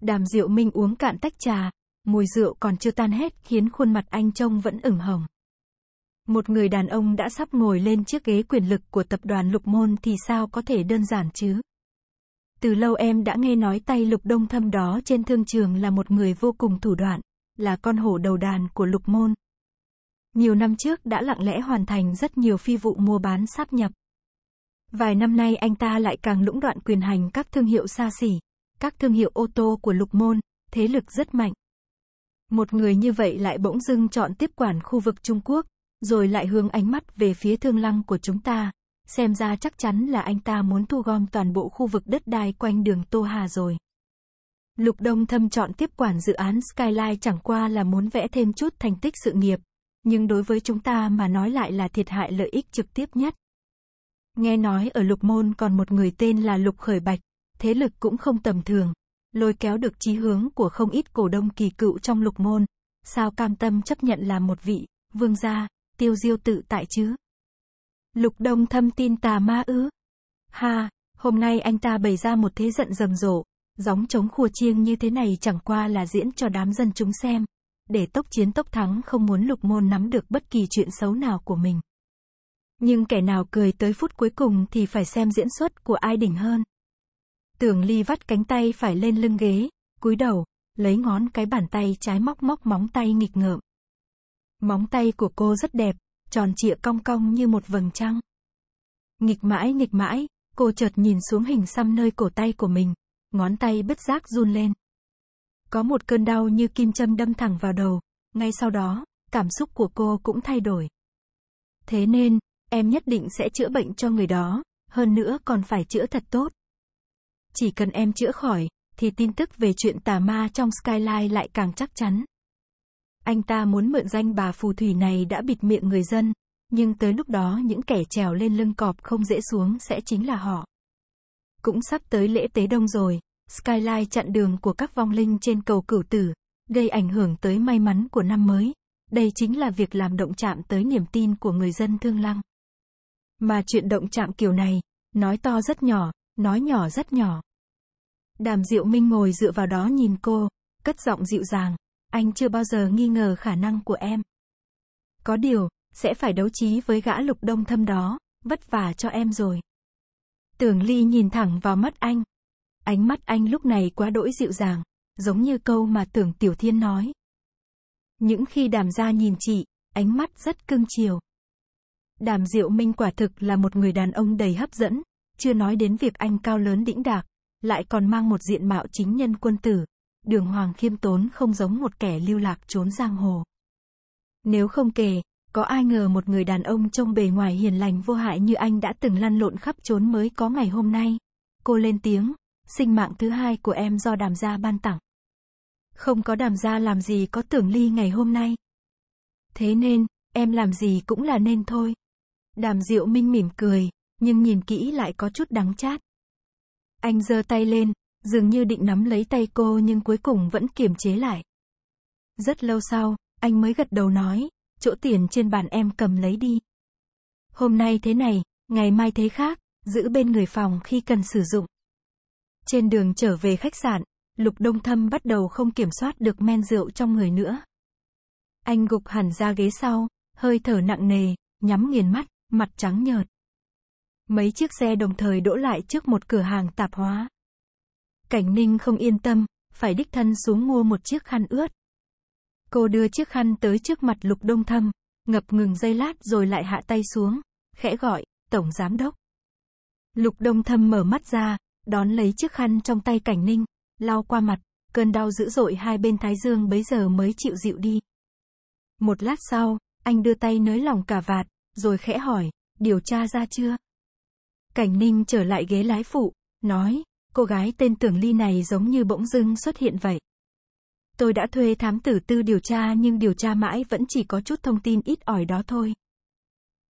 Đàm Diệu Minh uống cạn tách trà, mùi rượu còn chưa tan hết khiến khuôn mặt anh trông vẫn ửng hồng. Một người đàn ông đã sắp ngồi lên chiếc ghế quyền lực của tập đoàn Lục Môn thì sao có thể đơn giản chứ? Từ lâu em đã nghe nói tay Lục Đông Thâm đó trên thương trường là một người vô cùng thủ đoạn, là con hổ đầu đàn của Lục Môn. Nhiều năm trước đã lặng lẽ hoàn thành rất nhiều phi vụ mua bán sáp nhập. Vài năm nay anh ta lại càng lũng đoạn quyền hành các thương hiệu xa xỉ, các thương hiệu ô tô của Lục Môn, thế lực rất mạnh. Một người như vậy lại bỗng dưng chọn tiếp quản khu vực Trung Quốc, rồi lại hướng ánh mắt về phía thương lăng của chúng ta, xem ra chắc chắn là anh ta muốn thu gom toàn bộ khu vực đất đai quanh đường Tô Hà rồi. Lục Đông Thâm chọn tiếp quản dự án Skyline chẳng qua là muốn vẽ thêm chút thành tích sự nghiệp, nhưng đối với chúng ta mà nói lại là thiệt hại lợi ích trực tiếp nhất. Nghe nói ở Lục Môn còn một người tên là Lục Khởi Bạch, thế lực cũng không tầm thường, lôi kéo được chí hướng của không ít cổ đông kỳ cựu trong lục môn, sao cam tâm chấp nhận làm một vị, vương gia, tiêu diêu tự tại chứ. Lục đông thâm tin tà ma ứ Ha, hôm nay anh ta bày ra một thế giận rầm rộ, gióng chống khua chiêng như thế này chẳng qua là diễn cho đám dân chúng xem, để tốc chiến tốc thắng không muốn lục môn nắm được bất kỳ chuyện xấu nào của mình. Nhưng kẻ nào cười tới phút cuối cùng thì phải xem diễn xuất của ai đỉnh hơn. Tưởng Ly vắt cánh tay phải lên lưng ghế, cúi đầu, lấy ngón cái bàn tay trái móc móc móng tay nghịch ngợm. Móng tay của cô rất đẹp, tròn trịa cong cong như một vầng trăng. Nghịch mãi nghịch mãi, cô chợt nhìn xuống hình xăm nơi cổ tay của mình, ngón tay bất giác run lên. Có một cơn đau như kim châm đâm thẳng vào đầu, ngay sau đó, cảm xúc của cô cũng thay đổi. Thế nên, em nhất định sẽ chữa bệnh cho người đó, hơn nữa còn phải chữa thật tốt. Chỉ cần em chữa khỏi, thì tin tức về chuyện tà ma trong Skyline lại càng chắc chắn. Anh ta muốn mượn danh bà phù thủy này đã bịt miệng người dân, nhưng tới lúc đó những kẻ trèo lên lưng cọp không dễ xuống sẽ chính là họ. Cũng sắp tới lễ tế đông rồi, Skyline chặn đường của các vong linh trên cầu cửu tử, gây ảnh hưởng tới may mắn của năm mới. Đây chính là việc làm động chạm tới niềm tin của người dân thương lăng. Mà chuyện động chạm kiểu này, nói to rất nhỏ, nói nhỏ rất nhỏ. Đàm Diệu Minh ngồi dựa vào đó nhìn cô, cất giọng dịu dàng, anh chưa bao giờ nghi ngờ khả năng của em. Có điều, sẽ phải đấu trí với gã lục đông thâm đó, vất vả cho em rồi. Tưởng Ly nhìn thẳng vào mắt anh. Ánh mắt anh lúc này quá đỗi dịu dàng, giống như câu mà Tưởng Tiểu Thiên nói. Những khi đàm gia nhìn chị, ánh mắt rất cưng chiều. Đàm Diệu Minh quả thực là một người đàn ông đầy hấp dẫn, chưa nói đến việc anh cao lớn đĩnh đạc, lại còn mang một diện mạo chính nhân quân tử. Đường Hoàng khiêm tốn không giống một kẻ lưu lạc trốn giang hồ. Nếu không kể, có ai ngờ một người đàn ông trông bề ngoài hiền lành vô hại như anh đã từng lăn lộn khắp trốn mới có ngày hôm nay. Cô lên tiếng, sinh mạng thứ hai của em do đàm gia ban tặng. Không có đàm gia làm gì có tưởng ly ngày hôm nay. Thế nên, em làm gì cũng là nên thôi. Đàm diệu minh mỉm cười, nhưng nhìn kỹ lại có chút đắng chát. Anh giơ tay lên, dường như định nắm lấy tay cô nhưng cuối cùng vẫn kiềm chế lại. Rất lâu sau, anh mới gật đầu nói, chỗ tiền trên bàn em cầm lấy đi. Hôm nay thế này, ngày mai thế khác, giữ bên người phòng khi cần sử dụng. Trên đường trở về khách sạn, Lục Đông Thâm bắt đầu không kiểm soát được men rượu trong người nữa. Anh gục hẳn ra ghế sau, hơi thở nặng nề, nhắm nghiền mắt, mặt trắng nhợt. Mấy chiếc xe đồng thời đỗ lại trước một cửa hàng tạp hóa. Cảnh Ninh không yên tâm, phải đích thân xuống mua một chiếc khăn ướt. Cô đưa chiếc khăn tới trước mặt Lục Đông Thâm, ngập ngừng giây lát rồi lại hạ tay xuống, khẽ gọi, Tổng Giám Đốc. Lục Đông Thâm mở mắt ra, đón lấy chiếc khăn trong tay Cảnh Ninh, lau qua mặt, cơn đau dữ dội hai bên thái dương bấy giờ mới chịu dịu đi. Một lát sau, anh đưa tay nới lỏng cà vạt, rồi khẽ hỏi, điều tra ra chưa? Cảnh Ninh trở lại ghế lái phụ, nói, cô gái tên Tưởng Ly này giống như bỗng dưng xuất hiện vậy. Tôi đã thuê thám tử tư điều tra nhưng điều tra mãi vẫn chỉ có chút thông tin ít ỏi đó thôi.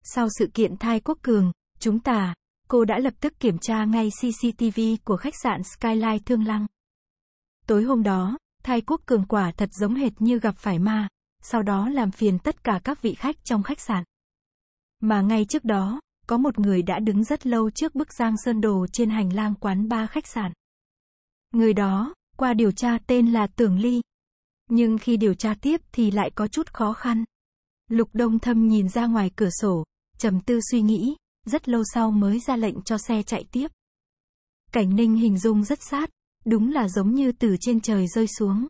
Sau sự kiện thai quốc cường, chúng ta, cô đã lập tức kiểm tra ngay CCTV của khách sạn Skyline Thương Lăng. Tối hôm đó, thai quốc cường quả thật giống hệt như gặp phải ma, sau đó làm phiền tất cả các vị khách trong khách sạn. Mà ngay trước đó, có một người đã đứng rất lâu trước bức giang sơn đồ trên hành lang quán ba khách sạn. Người đó, qua điều tra tên là Tưởng Ly. Nhưng khi điều tra tiếp thì lại có chút khó khăn. Lục Đông Thâm nhìn ra ngoài cửa sổ, trầm tư suy nghĩ, rất lâu sau mới ra lệnh cho xe chạy tiếp. Cảnh Ninh hình dung rất sát, đúng là giống như từ trên trời rơi xuống.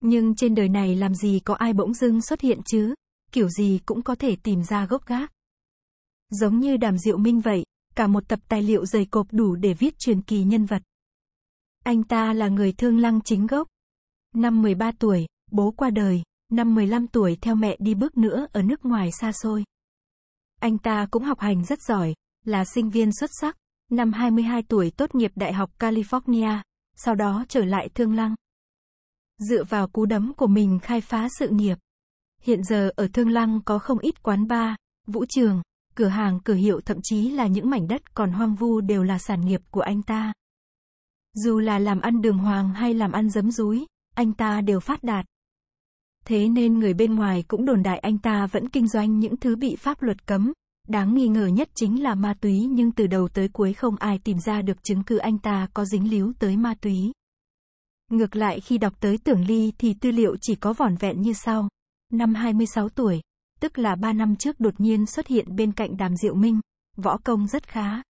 Nhưng trên đời này làm gì có ai bỗng dưng xuất hiện chứ, kiểu gì cũng có thể tìm ra gốc gác. Giống như đàm diệu minh vậy, cả một tập tài liệu dày cộp đủ để viết truyền kỳ nhân vật. Anh ta là người thương lăng chính gốc. Năm 13 tuổi, bố qua đời, năm 15 tuổi theo mẹ đi bước nữa ở nước ngoài xa xôi. Anh ta cũng học hành rất giỏi, là sinh viên xuất sắc, năm 22 tuổi tốt nghiệp Đại học California, sau đó trở lại Thương Lăng. Dựa vào cú đấm của mình khai phá sự nghiệp. Hiện giờ ở Thương Lăng có không ít quán bar, vũ trường, cửa hàng cửa hiệu thậm chí là những mảnh đất còn hoang vu đều là sản nghiệp của anh ta. Dù là làm ăn đường hoàng hay làm ăn giấm rúi, anh ta đều phát đạt. Thế nên người bên ngoài cũng đồn đại anh ta vẫn kinh doanh những thứ bị pháp luật cấm. Đáng nghi ngờ nhất chính là ma túy nhưng từ đầu tới cuối không ai tìm ra được chứng cứ anh ta có dính líu tới ma túy. Ngược lại khi đọc tới tưởng ly thì tư liệu chỉ có vỏn vẹn như sau. Năm 26 tuổi, tức là 3 năm trước đột nhiên xuất hiện bên cạnh Đàm Diệu Minh, võ công rất khá.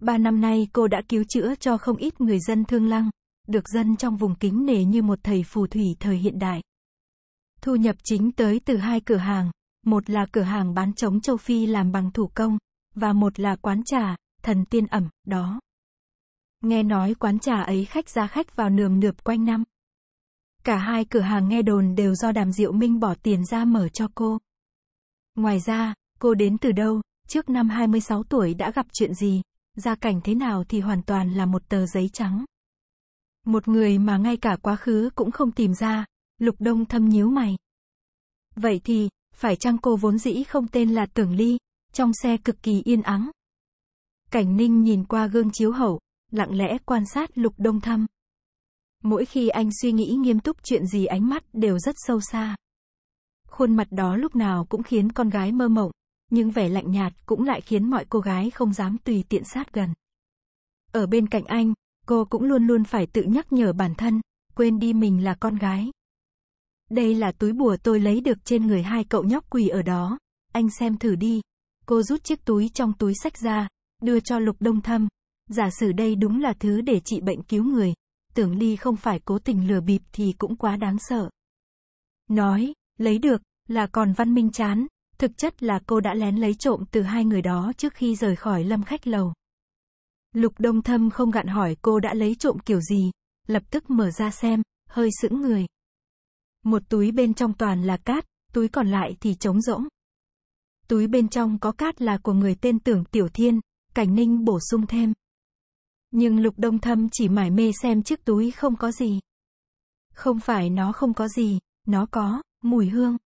Ba năm nay cô đã cứu chữa cho không ít người dân thương lăng, được dân trong vùng kính nể như một thầy phù thủy thời hiện đại. Thu nhập chính tới từ hai cửa hàng, một là cửa hàng bán trống châu Phi làm bằng thủ công, và một là quán trà, thần tiên ẩm, đó. Nghe nói quán trà ấy khách ra khách vào nườm nượp quanh năm. Cả hai cửa hàng nghe đồn đều do Đàm Diệu Minh bỏ tiền ra mở cho cô. Ngoài ra, cô đến từ đâu, trước năm 26 tuổi đã gặp chuyện gì, gia cảnh thế nào thì hoàn toàn là một tờ giấy trắng. Một người mà ngay cả quá khứ cũng không tìm ra, Lục Đông thâm nhíu mày. Vậy thì, phải chăng cô vốn dĩ không tên là Tưởng Ly, trong xe cực kỳ yên ắng. Cảnh Ninh nhìn qua gương chiếu hậu, lặng lẽ quan sát Lục Đông Thâm. Mỗi khi anh suy nghĩ nghiêm túc chuyện gì ánh mắt đều rất sâu xa. Khuôn mặt đó lúc nào cũng khiến con gái mơ mộng, nhưng vẻ lạnh nhạt cũng lại khiến mọi cô gái không dám tùy tiện sát gần. Ở bên cạnh anh, cô cũng luôn luôn phải tự nhắc nhở bản thân, quên đi mình là con gái. Đây là túi bùa tôi lấy được trên người hai cậu nhóc quỳ ở đó, anh xem thử đi. Cô rút chiếc túi trong túi sách ra, đưa cho Lục Đông Thâm. Giả sử đây đúng là thứ để trị bệnh cứu người, tưởng Ly không phải cố tình lừa bịp thì cũng quá đáng sợ. Nói, lấy được, là còn văn minh chán, thực chất là cô đã lén lấy trộm từ hai người đó trước khi rời khỏi lâm khách lầu. Lục Đông Thâm không gạn hỏi cô đã lấy trộm kiểu gì, lập tức mở ra xem, hơi sững người. Một túi bên trong toàn là cát, túi còn lại thì trống rỗng. Túi bên trong có cát là của người tên tưởng Tiểu Thiên, Cảnh Ninh bổ sung thêm. Nhưng Lục Đông Thâm chỉ mải mê xem chiếc túi không có gì. Không phải nó không có gì, nó có. Mùi hương.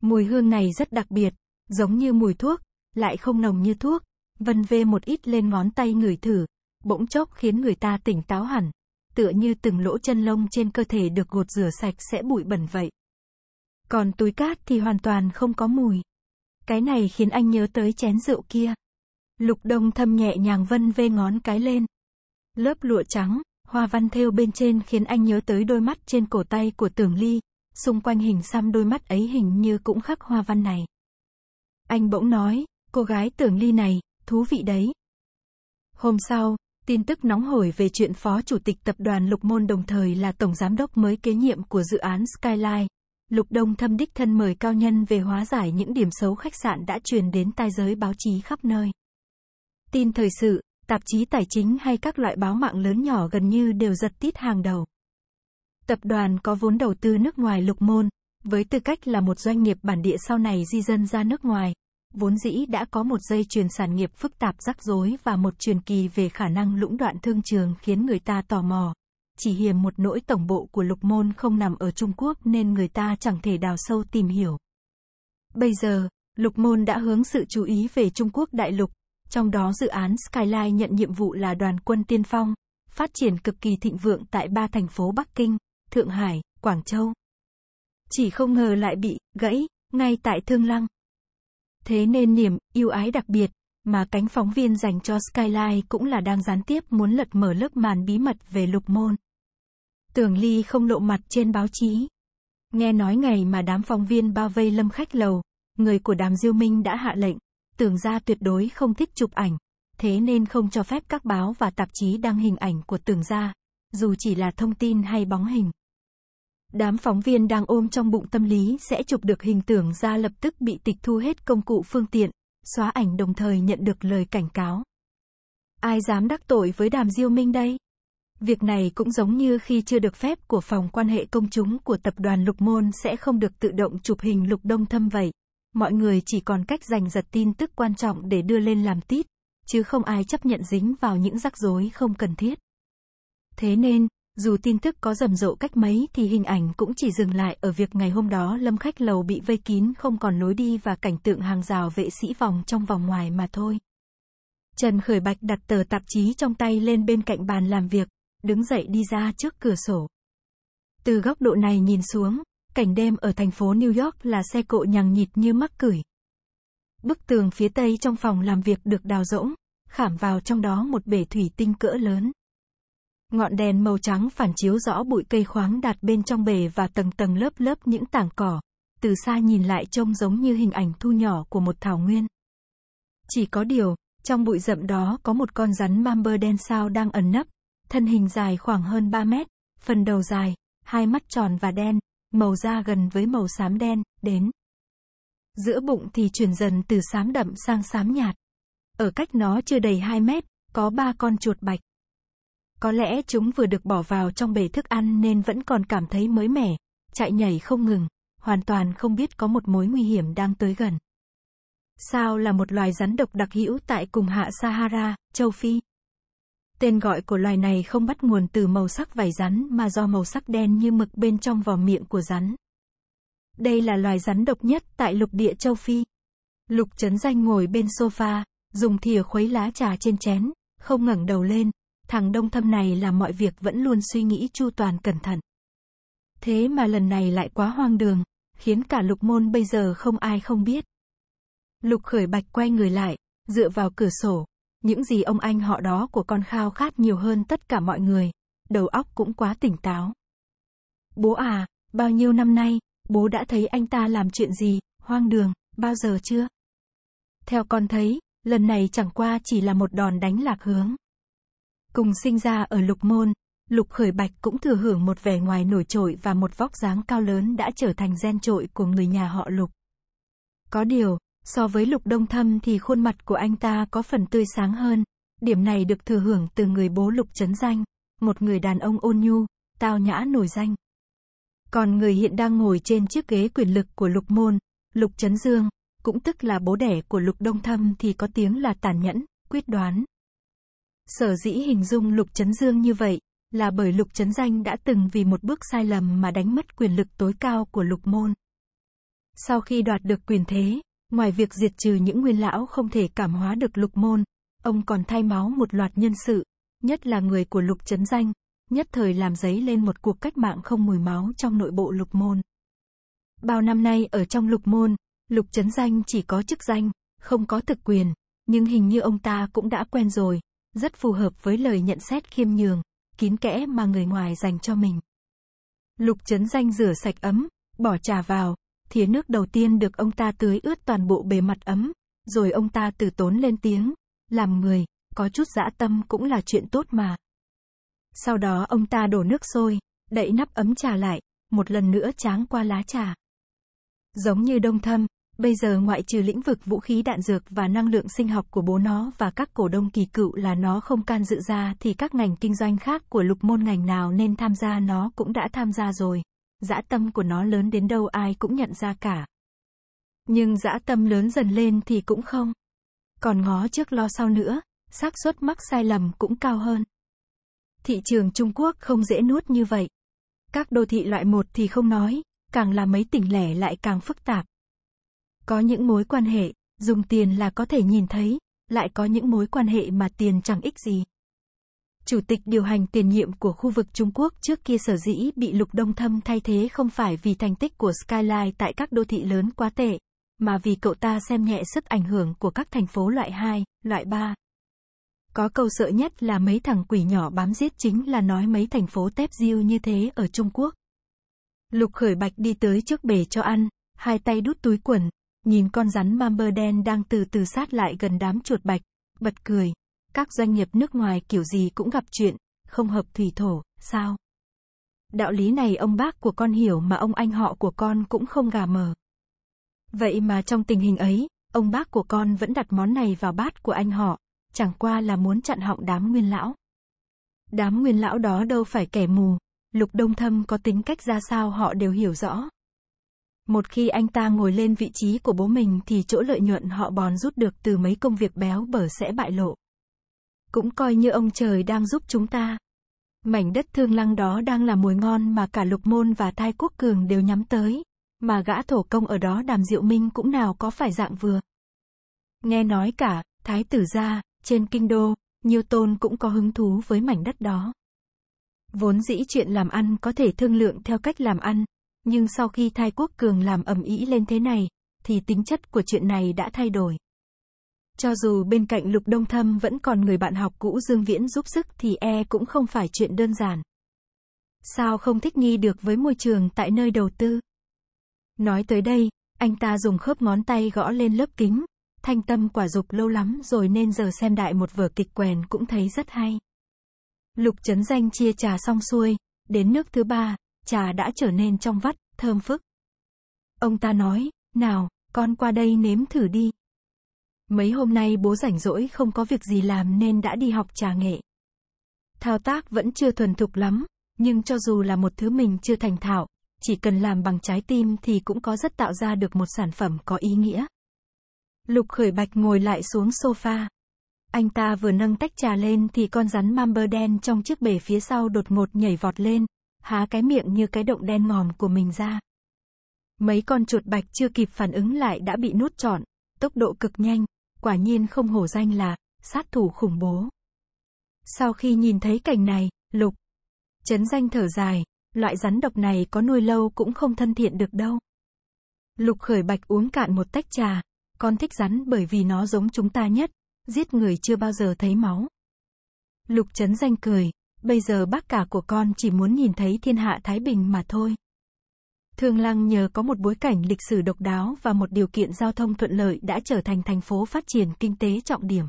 Mùi hương này rất đặc biệt, giống như mùi thuốc, lại không nồng như thuốc. Vân vê một ít lên ngón tay người thử, bỗng chốc khiến người ta tỉnh táo hẳn, tựa như từng lỗ chân lông trên cơ thể được gột rửa sạch sẽ bụi bẩn vậy. Còn túi cát thì hoàn toàn không có mùi. Cái này khiến anh nhớ tới chén rượu kia. Lục Đông thâm nhẹ nhàng vân vê ngón cái lên. Lớp lụa trắng, hoa văn thêu bên trên khiến anh nhớ tới đôi mắt trên cổ tay của Tưởng Ly, xung quanh hình xăm đôi mắt ấy hình như cũng khắc hoa văn này. Anh bỗng nói, cô gái tưởng ly này, thú vị đấy. Hôm sau, tin tức nóng hổi về chuyện phó chủ tịch tập đoàn Lục Môn đồng thời là tổng giám đốc mới kế nhiệm của dự án Skyline. Lục Đông thâm đích thân mời cao nhân về hóa giải những điểm xấu khách sạn đã truyền đến tai giới báo chí khắp nơi. Tin thời sự, tạp chí tài chính hay các loại báo mạng lớn nhỏ gần như đều giật tít hàng đầu. Tập đoàn có vốn đầu tư nước ngoài Lục Môn, với tư cách là một doanh nghiệp bản địa sau này di dân ra nước ngoài, vốn dĩ đã có một dây chuyền sản nghiệp phức tạp rắc rối và một truyền kỳ về khả năng lũng đoạn thương trường khiến người ta tò mò. Chỉ hiềm một nỗi tổng bộ của Lục Môn không nằm ở Trung Quốc nên người ta chẳng thể đào sâu tìm hiểu. Bây giờ, Lục Môn đã hướng sự chú ý về Trung Quốc đại lục, trong đó dự án Skyline nhận nhiệm vụ là đoàn quân tiên phong, phát triển cực kỳ thịnh vượng tại ba thành phố Bắc Kinh, Thượng Hải, Quảng Châu. Chỉ không ngờ lại bị gãy ngay tại Thương Lăng. Thế nên niềm yêu ái đặc biệt mà cánh phóng viên dành cho Skyline cũng là đang gián tiếp muốn lật mở lớp màn bí mật về lục môn. Tưởng Ly không lộ mặt trên báo chí. Nghe nói ngày mà đám phóng viên bao vây lâm khách lầu, người của đàm diêu minh đã hạ lệnh, tưởng ra tuyệt đối không thích chụp ảnh, thế nên không cho phép các báo và tạp chí đăng hình ảnh của tưởng ra, dù chỉ là thông tin hay bóng hình. Đám phóng viên đang ôm trong bụng tâm lý sẽ chụp được hình tưởng ra lập tức bị tịch thu hết công cụ phương tiện, xóa ảnh đồng thời nhận được lời cảnh cáo. Ai dám đắc tội với đàm diêu minh đây? Việc này cũng giống như khi chưa được phép của phòng quan hệ công chúng của tập đoàn Lục Môn sẽ không được tự động chụp hình Lục Đông Thâm vậy. Mọi người chỉ còn cách giành giật tin tức quan trọng để đưa lên làm tít, chứ không ai chấp nhận dính vào những rắc rối không cần thiết. Thế nên, dù tin tức có rầm rộ cách mấy thì hình ảnh cũng chỉ dừng lại ở việc ngày hôm đó lâm khách lầu bị vây kín không còn lối đi và cảnh tượng hàng rào vệ sĩ vòng trong vòng ngoài mà thôi. Trần Khởi Bạch đặt tờ tạp chí trong tay lên bên cạnh bàn làm việc, đứng dậy đi ra trước cửa sổ. Từ góc độ này nhìn xuống, cảnh đêm ở thành phố New York là xe cộ nhằng nhịt như mắc cửi. Bức tường phía tây trong phòng làm việc được đào rỗng, khảm vào trong đó một bể thủy tinh cỡ lớn. Ngọn đèn màu trắng phản chiếu rõ bụi cây khoáng đặt bên trong bể và tầng tầng lớp lớp những tảng cỏ. Từ xa nhìn lại trông giống như hình ảnh thu nhỏ của một thảo nguyên. Chỉ có điều, trong bụi rậm đó có một con rắn bamber đen sao đang ẩn nấp. Thân hình dài khoảng hơn 3 mét, phần đầu dài, hai mắt tròn và đen, màu da gần với màu xám đen, đến. Giữa bụng thì chuyển dần từ xám đậm sang xám nhạt. Ở cách nó chưa đầy 2 mét, có ba con chuột bạch. Có lẽ chúng vừa được bỏ vào trong bể thức ăn nên vẫn còn cảm thấy mới mẻ, chạy nhảy không ngừng, hoàn toàn không biết có một mối nguy hiểm đang tới gần. Sao là một loài rắn độc đặc hữu tại cùng hạ Sahara, châu Phi? Tên gọi của loài này không bắt nguồn từ màu sắc vảy rắn mà do màu sắc đen như mực bên trong vỏ miệng của rắn. Đây là loài rắn độc nhất tại lục địa châu Phi. Lục Trấn Danh ngồi bên sofa, dùng thìa khuấy lá trà trên chén, không ngẩng đầu lên, thằng Đông Thâm này làm mọi việc vẫn luôn suy nghĩ chu toàn cẩn thận. Thế mà lần này lại quá hoang đường, khiến cả lục môn bây giờ không ai không biết. Lục khởi bạch quay người lại, dựa vào cửa sổ. Những gì ông anh họ đó của con khao khát nhiều hơn tất cả mọi người. Đầu óc cũng quá tỉnh táo. Bố à, bao nhiêu năm nay, bố đã thấy anh ta làm chuyện gì, hoang đường, bao giờ chưa? Theo con thấy, lần này chẳng qua chỉ là một đòn đánh lạc hướng. Cùng sinh ra ở Lục Môn, Lục Khởi Bạch cũng thừa hưởng một vẻ ngoài nổi trội và một vóc dáng cao lớn đã trở thành gen trội của người nhà họ Lục. Có điều, so với Lục Đông Thâm thì khuôn mặt của anh ta có phần tươi sáng hơn, điểm này được thừa hưởng từ người bố Lục Trấn Danh, một người đàn ông ôn nhu, tao nhã nổi danh. Còn người hiện đang ngồi trên chiếc ghế quyền lực của Lục Môn, Lục Trấn Dương, cũng tức là bố đẻ của Lục Đông Thâm thì có tiếng là tàn nhẫn, quyết đoán, Sở dĩ hình dung Lục Chấn Dương như vậy, là bởi Lục Chấn Danh đã từng vì một bước sai lầm mà đánh mất quyền lực tối cao của Lục Môn. Sau khi đoạt được quyền thế, ngoài việc diệt trừ những nguyên lão không thể cảm hóa được Lục Môn, ông còn thay máu một loạt nhân sự, nhất là người của Lục Chấn Danh, nhất thời làm giấy lên một cuộc cách mạng không mùi máu trong nội bộ Lục Môn. Bao năm nay ở trong Lục Môn, Lục Chấn Danh chỉ có chức danh, không có thực quyền, nhưng hình như ông ta cũng đã quen rồi, rất phù hợp với lời nhận xét khiêm nhường, kín kẽ mà người ngoài dành cho mình. Lục Trấn Danh rửa sạch ấm, bỏ trà vào, thìa nước đầu tiên được ông ta tưới ướt toàn bộ bề mặt ấm, rồi ông ta từ tốn lên tiếng, làm người, có chút dã tâm cũng là chuyện tốt mà. Sau đó ông ta đổ nước sôi, đậy nắp ấm trà lại, một lần nữa tráng qua lá trà. Giống như đông thâm, Bây giờ ngoại trừ lĩnh vực vũ khí đạn dược và năng lượng sinh học của bố nó và các cổ đông kỳ cựu là nó không can dự ra thì các ngành kinh doanh khác của lục môn ngành nào nên tham gia nó cũng đã tham gia rồi. Dã tâm của nó lớn đến đâu ai cũng nhận ra cả. Nhưng dã tâm lớn dần lên thì cũng không. Còn ngó trước lo sau nữa, xác suất mắc sai lầm cũng cao hơn. Thị trường Trung Quốc không dễ nuốt như vậy. Các đô thị loại một thì không nói, càng là mấy tỉnh lẻ lại càng phức tạp. Có những mối quan hệ, dùng tiền là có thể nhìn thấy, lại có những mối quan hệ mà tiền chẳng ích gì. Chủ tịch điều hành tiền nhiệm của khu vực Trung Quốc trước kia sở dĩ bị Lục Đông Thâm thay thế không phải vì thành tích của Skyline tại các đô thị lớn quá tệ, mà vì cậu ta xem nhẹ sức ảnh hưởng của các thành phố loại 2, loại 3. Có câu sợ nhất là mấy thằng quỷ nhỏ bám giết chính là nói mấy thành phố tép diêu như thế ở Trung Quốc. Lục khởi bạch đi tới trước bể cho ăn, hai tay đút túi quần, nhìn con rắn mamba đen đang từ từ sát lại gần đám chuột bạch, bật cười. Các doanh nghiệp nước ngoài kiểu gì cũng gặp chuyện, không hợp thủy thổ, sao? Đạo lý này ông bác của con hiểu mà ông anh họ của con cũng không gà mờ. Vậy mà trong tình hình ấy, ông bác của con vẫn đặt món này vào bát của anh họ, chẳng qua là muốn chặn họng đám nguyên lão. Đám nguyên lão đó đâu phải kẻ mù, lục đông thâm có tính cách ra sao họ đều hiểu rõ. Một khi anh ta ngồi lên vị trí của bố mình thì chỗ lợi nhuận họ bòn rút được từ mấy công việc béo bở sẽ bại lộ. Cũng coi như ông trời đang giúp chúng ta. Mảnh đất thương lăng đó đang là mùi ngon mà cả Lục Môn và Thai Quốc Cường đều nhắm tới. Mà gã thổ công ở đó đàm diệu minh cũng nào có phải dạng vừa. Nghe nói cả, Thái tử gia, trên kinh đô, nhiều tôn cũng có hứng thú với mảnh đất đó. Vốn dĩ chuyện làm ăn có thể thương lượng theo cách làm ăn, nhưng sau khi Thái Quốc Cường làm ầm ĩ lên thế này, thì tính chất của chuyện này đã thay đổi. Cho dù bên cạnh Lục Đông Thâm vẫn còn người bạn học cũ Dương Viễn giúp sức thì e cũng không phải chuyện đơn giản. Sao không thích nghi được với môi trường tại nơi đầu tư? Nói tới đây, anh ta dùng khớp ngón tay gõ lên lớp kính. Thanh tâm quả dục lâu lắm rồi nên giờ xem đại một vở kịch quèn cũng thấy rất hay. Lục Trấn danh chia trà xong xuôi, đến nước thứ ba, trà đã trở nên trong vắt, thơm phức. Ông ta nói, nào, con qua đây nếm thử đi. Mấy hôm nay bố rảnh rỗi không có việc gì làm nên đã đi học trà nghệ. Thao tác vẫn chưa thuần thục lắm, nhưng cho dù là một thứ mình chưa thành thạo, chỉ cần làm bằng trái tim thì cũng có rất tạo ra được một sản phẩm có ý nghĩa. Lục khởi bạch ngồi lại xuống sofa. Anh ta vừa nâng tách trà lên thì con rắn mamber đen trong chiếc bể phía sau đột ngột nhảy vọt lên, há cái miệng như cái động đen ngòm của mình ra. Mấy con chuột bạch chưa kịp phản ứng lại đã bị nuốt trọn, tốc độ cực nhanh, quả nhiên không hổ danh là sát thủ khủng bố. Sau khi nhìn thấy cảnh này, Lục Chấn danh thở dài, loại rắn độc này có nuôi lâu cũng không thân thiện được đâu. Lục khởi bạch uống cạn một tách trà, con thích rắn bởi vì nó giống chúng ta nhất, giết người chưa bao giờ thấy máu. Lục chấn danh cười, bây giờ bác cả của con chỉ muốn nhìn thấy thiên hạ Thái Bình mà thôi. Thương Lăng nhờ có một bối cảnh lịch sử độc đáo và một điều kiện giao thông thuận lợi đã trở thành thành phố phát triển kinh tế trọng điểm.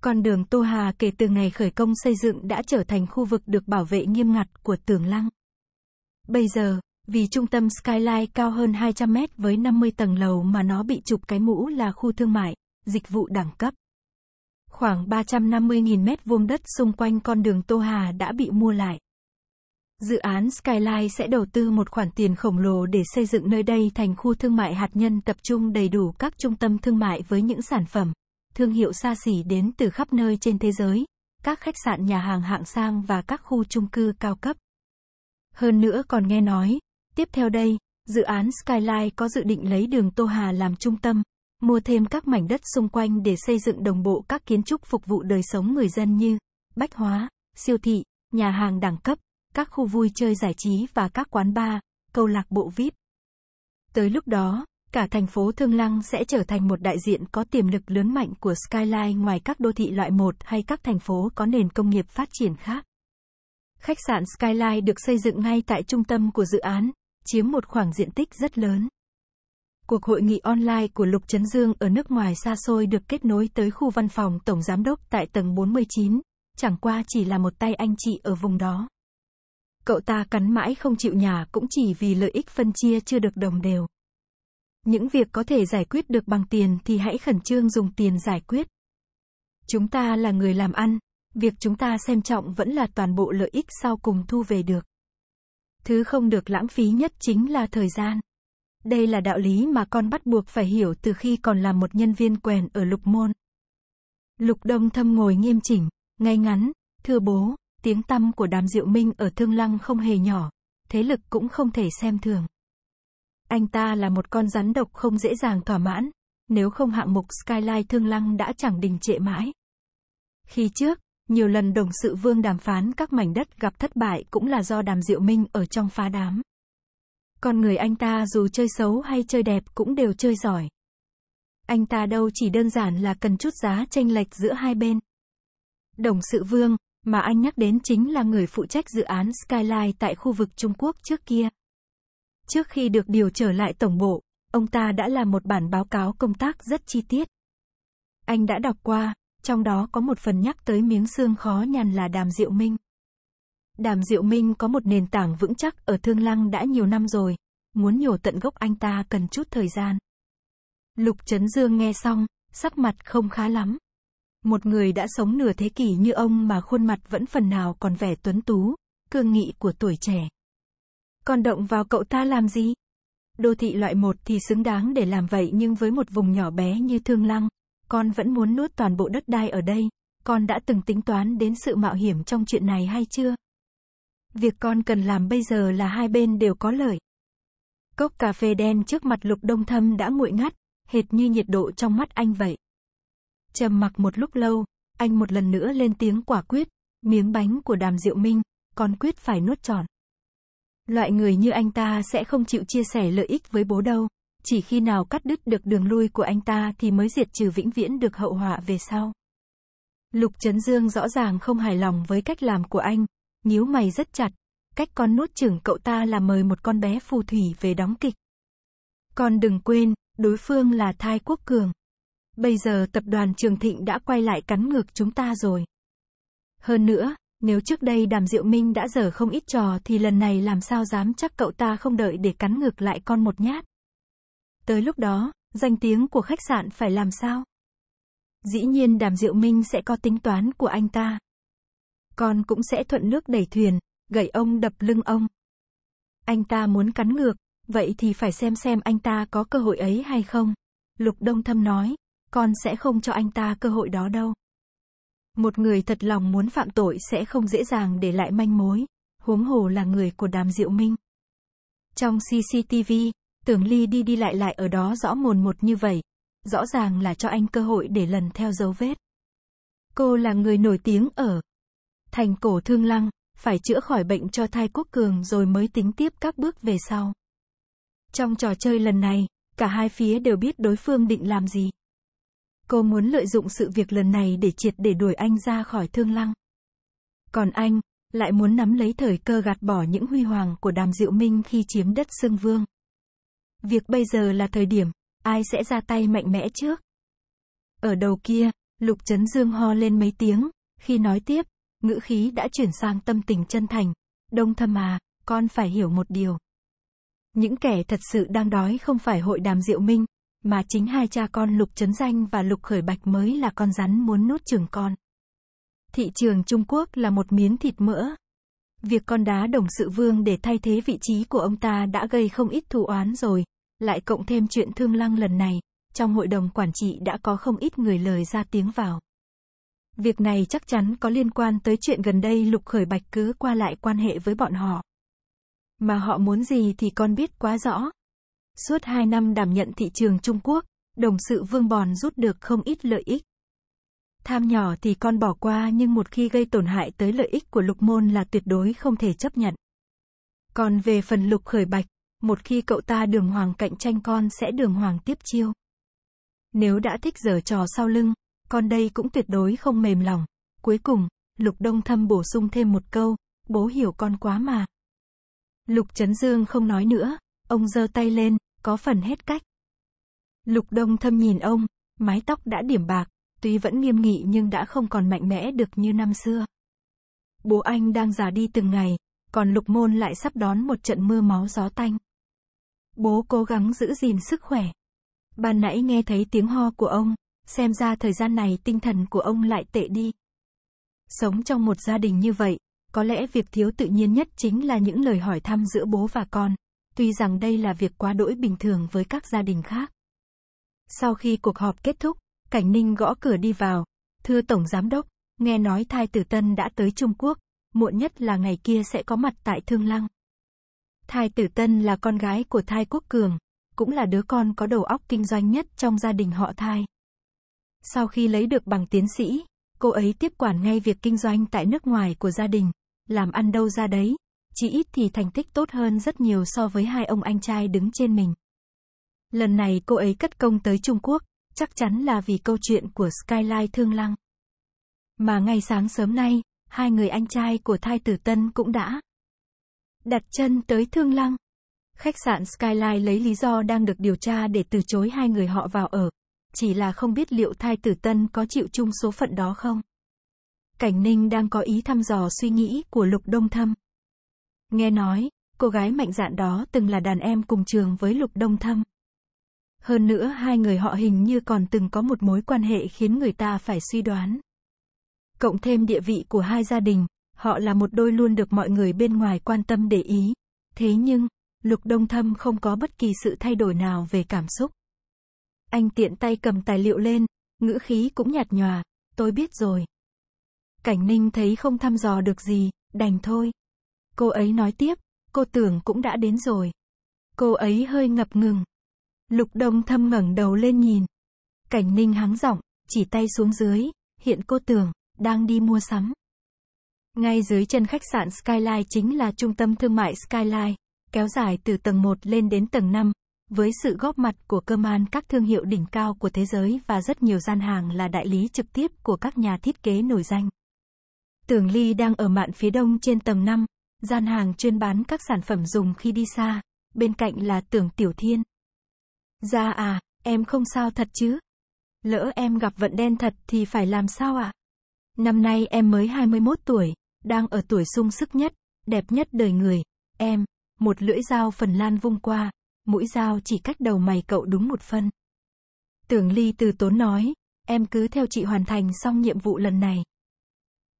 Con đường Tô Hà kể từ ngày khởi công xây dựng đã trở thành khu vực được bảo vệ nghiêm ngặt của Tường Lăng. Bây giờ, vì trung tâm Skyline cao hơn 200 mét với 50 tầng lầu mà nó bị chụp cái mũ là khu thương mại, dịch vụ đẳng cấp. Khoảng 350.000 mét vuông đất xung quanh con đường Tô Hà đã bị mua lại. Dự án Skyline sẽ đầu tư một khoản tiền khổng lồ để xây dựng nơi đây thành khu thương mại hạt nhân tập trung đầy đủ các trung tâm thương mại với những sản phẩm, thương hiệu xa xỉ đến từ khắp nơi trên thế giới, các khách sạn nhà hàng hạng sang và các khu chung cư cao cấp. Hơn nữa còn nghe nói, tiếp theo đây, dự án Skyline có dự định lấy đường Tô Hà làm trung tâm, mua thêm các mảnh đất xung quanh để xây dựng đồng bộ các kiến trúc phục vụ đời sống người dân như bách hóa, siêu thị, nhà hàng đẳng cấp, các khu vui chơi giải trí và các quán bar, câu lạc bộ VIP. Tới lúc đó, cả thành phố Thương Lăng sẽ trở thành một đại diện có tiềm lực lớn mạnh của Skyline ngoài các đô thị loại 1 hay các thành phố có nền công nghiệp phát triển khác. Khách sạn Skyline được xây dựng ngay tại trung tâm của dự án, chiếm một khoảng diện tích rất lớn. Cuộc hội nghị online của Lục Trấn Dương ở nước ngoài xa xôi được kết nối tới khu văn phòng Tổng Giám đốc tại tầng 49, chẳng qua chỉ là một tay anh chị ở vùng đó. Cậu ta cắn mãi không chịu nhà cũng chỉ vì lợi ích phân chia chưa được đồng đều. Những việc có thể giải quyết được bằng tiền thì hãy khẩn trương dùng tiền giải quyết. Chúng ta là người làm ăn, việc chúng ta xem trọng vẫn là toàn bộ lợi ích sau cùng thu về được. Thứ không được lãng phí nhất chính là thời gian. Đây là đạo lý mà con bắt buộc phải hiểu từ khi còn là một nhân viên quèn ở lục môn. Lục Đông Thâm ngồi nghiêm chỉnh, ngay ngắn, thưa bố, tiếng tăm của đàm diệu minh ở Thương Lăng không hề nhỏ, thế lực cũng không thể xem thường. Anh ta là một con rắn độc không dễ dàng thỏa mãn, nếu không hạng mục Skyline Thương Lăng đã chẳng đình trệ mãi. Khi trước, nhiều lần đồng sự vương đàm phán các mảnh đất gặp thất bại cũng là do đàm diệu minh ở trong phá đám. Con người anh ta dù chơi xấu hay chơi đẹp cũng đều chơi giỏi. Anh ta đâu chỉ đơn giản là cần chút giá tranh lệch giữa hai bên. Đồng sự Vương, mà anh nhắc đến chính là người phụ trách dự án Skyline tại khu vực Trung Quốc trước kia. Trước khi được điều trở lại tổng bộ, ông ta đã làm một bản báo cáo công tác rất chi tiết. Anh đã đọc qua, trong đó có một phần nhắc tới miếng xương khó nhằn là Đàm Diệu Minh. Đàm Diệu Minh có một nền tảng vững chắc ở Thương Lăng đã nhiều năm rồi, muốn nhổ tận gốc anh ta cần chút thời gian. Lục Trấn Dương nghe xong, sắc mặt không khá lắm. Một người đã sống nửa thế kỷ như ông mà khuôn mặt vẫn phần nào còn vẻ tuấn tú, cương nghị của tuổi trẻ. Còn động vào cậu ta làm gì? Đô thị loại một thì xứng đáng để làm vậy nhưng với một vùng nhỏ bé như Thương Lăng, con vẫn muốn nuốt toàn bộ đất đai ở đây. Con đã từng tính toán đến sự mạo hiểm trong chuyện này hay chưa? Việc con cần làm bây giờ là hai bên đều có lợi. Cốc cà phê đen trước mặt Lục Đông Thâm đã nguội ngắt, hệt như nhiệt độ trong mắt anh vậy. Trầm mặc một lúc lâu, anh một lần nữa lên tiếng quả quyết, miếng bánh của Đàm Diệu Minh, con quyết phải nuốt trọn Loại người như anh ta sẽ không chịu chia sẻ lợi ích với bố đâu, chỉ khi nào cắt đứt được đường lui của anh ta thì mới diệt trừ vĩnh viễn được hậu họa về sau. Lục Trấn Dương rõ ràng không hài lòng với cách làm của anh, nhíu mày rất chặt. Cách con nuốt chửng cậu ta là mời một con bé phù thủy về đóng kịch. Con đừng quên, đối phương là Thái Quốc Cường. Bây giờ tập đoàn Trường Thịnh đã quay lại cắn ngược chúng ta rồi. Hơn nữa, nếu trước đây Đàm Diệu Minh đã dở không ít trò thì lần này làm sao dám chắc cậu ta không đợi để cắn ngược lại con một nhát. Tới lúc đó, danh tiếng của khách sạn phải làm sao? Dĩ nhiên Đàm Diệu Minh sẽ có tính toán của anh ta con cũng sẽ thuận nước đẩy thuyền, gậy ông đập lưng ông. Anh ta muốn cắn ngược, vậy thì phải xem xem anh ta có cơ hội ấy hay không. Lục Đông Thâm nói, con sẽ không cho anh ta cơ hội đó đâu. Một người thật lòng muốn phạm tội sẽ không dễ dàng để lại manh mối, huống hồ là người của đàm diệu minh. Trong CCTV, tưởng ly đi đi lại lại ở đó rõ mồn một như vậy, rõ ràng là cho anh cơ hội để lần theo dấu vết. Cô là người nổi tiếng ở thành cổ thương lăng, phải chữa khỏi bệnh cho thai quốc cường rồi mới tính tiếp các bước về sau. Trong trò chơi lần này, cả hai phía đều biết đối phương định làm gì. Cô muốn lợi dụng sự việc lần này để triệt để đuổi anh ra khỏi thương lăng. Còn anh, lại muốn nắm lấy thời cơ gạt bỏ những huy hoàng của đàm diệu minh khi chiếm đất xương vương. Việc bây giờ là thời điểm, ai sẽ ra tay mạnh mẽ trước? Ở đầu kia, Lục Trấn Dương ho lên mấy tiếng, khi nói tiếp, ngữ khí đã chuyển sang tâm tình chân thành. Đông thâm à, con phải hiểu một điều. Những kẻ thật sự đang đói không phải hội đàm diệu minh, mà chính hai cha con Lục chấn Danh và Lục Khởi Bạch mới là con rắn muốn nuốt trường con. Thị trường Trung Quốc là một miếng thịt mỡ. Việc con đá đồng sự vương để thay thế vị trí của ông ta đã gây không ít thù oán rồi, lại cộng thêm chuyện thương lăng lần này, trong hội đồng quản trị đã có không ít người lời ra tiếng vào. Việc này chắc chắn có liên quan tới chuyện gần đây Lục Khởi Bạch cứ qua lại quan hệ với bọn họ. Mà họ muốn gì thì con biết quá rõ. Suốt hai năm đảm nhận thị trường Trung Quốc, đồng sự Vương Bòn rút được không ít lợi ích. Tham nhỏ thì con bỏ qua nhưng một khi gây tổn hại tới lợi ích của lục môn là tuyệt đối không thể chấp nhận. Còn về phần lục khởi bạch, một khi cậu ta đường hoàng cạnh tranh con sẽ đường hoàng tiếp chiêu. Nếu đã thích giở trò sau lưng, con đây cũng tuyệt đối không mềm lòng. Cuối cùng, Lục Đông Thâm bổ sung thêm một câu, bố hiểu con quá mà. Lục Trấn Dương không nói nữa, ông giơ tay lên, có phần hết cách. Lục Đông Thâm nhìn ông, mái tóc đã điểm bạc, tuy vẫn nghiêm nghị nhưng đã không còn mạnh mẽ được như năm xưa. Bố anh đang già đi từng ngày, còn Lục Môn lại sắp đón một trận mưa máu gió tanh. Bố cố gắng giữ gìn sức khỏe. Ban nãy nghe thấy tiếng ho của ông, xem ra thời gian này tinh thần của ông lại tệ đi. Sống trong một gia đình như vậy, có lẽ việc thiếu tự nhiên nhất chính là những lời hỏi thăm giữa bố và con, tuy rằng đây là việc quá đỗi bình thường với các gia đình khác. Sau khi cuộc họp kết thúc, Cảnh Ninh gõ cửa đi vào, "Thưa tổng giám đốc, nghe nói Thai Tử Tân đã tới Trung Quốc, muộn nhất là ngày kia sẽ có mặt tại Thương Lăng." Thai Tử Tân là con gái của Thai Quốc Cường, cũng là đứa con có đầu óc kinh doanh nhất trong gia đình họ Thai. Sau khi lấy được bằng tiến sĩ, cô ấy tiếp quản ngay việc kinh doanh tại nước ngoài của gia đình, làm ăn đâu ra đấy, chỉ ít thì thành tích tốt hơn rất nhiều so với hai ông anh trai đứng trên mình. Lần này cô ấy cất công tới Trung Quốc, chắc chắn là vì câu chuyện của Skyline Thương Lăng. Mà ngay sáng sớm nay, hai người anh trai của Thai Tử Tân cũng đã đặt chân tới Thương Lăng. Khách sạn Skyline lấy lý do đang được điều tra để từ chối hai người họ vào ở, chỉ là không biết liệu thai tử tân có chịu chung số phận đó không. Cảnh Ninh đang có ý thăm dò suy nghĩ của Lục Đông Thâm. Nghe nói, cô gái mạnh dạn đó từng là đàn em cùng trường với Lục Đông Thâm. Hơn nữa hai người họ hình như còn từng có một mối quan hệ khiến người ta phải suy đoán. Cộng thêm địa vị của hai gia đình, họ là một đôi luôn được mọi người bên ngoài quan tâm để ý. Thế nhưng, Lục Đông Thâm không có bất kỳ sự thay đổi nào về cảm xúc. Anh tiện tay cầm tài liệu lên, ngữ khí cũng nhạt nhòa, tôi biết rồi. Cảnh Ninh thấy không thăm dò được gì, đành thôi. Cô ấy nói tiếp, cô tưởng cũng đã đến rồi. Cô ấy hơi ngập ngừng. Lục Đông thâm ngẩng đầu lên nhìn. Cảnh Ninh hắng giọng, chỉ tay xuống dưới, hiện cô tưởng, đang đi mua sắm. Ngay dưới chân khách sạn Skyline chính là trung tâm thương mại Skyline, kéo dài từ tầng 1 lên đến tầng 5, với sự góp mặt của cơ man các thương hiệu đỉnh cao của thế giới và rất nhiều gian hàng là đại lý trực tiếp của các nhà thiết kế nổi danh. Tường Ly đang ở mạn phía đông trên tầng 5, gian hàng chuyên bán các sản phẩm dùng khi đi xa, bên cạnh là tường Tiểu Thiên. Ra dạ à, em không sao thật chứ? Lỡ em gặp vận đen thật thì phải làm sao ạ? À? Năm nay em mới 21 tuổi, đang ở tuổi sung sức nhất, đẹp nhất đời người. Em, một lưỡi dao Phần Lan vung qua, mũi dao chỉ cách đầu mày cậu đúng một phân. Tưởng Ly từ tốn nói, em cứ theo chị hoàn thành xong nhiệm vụ lần này.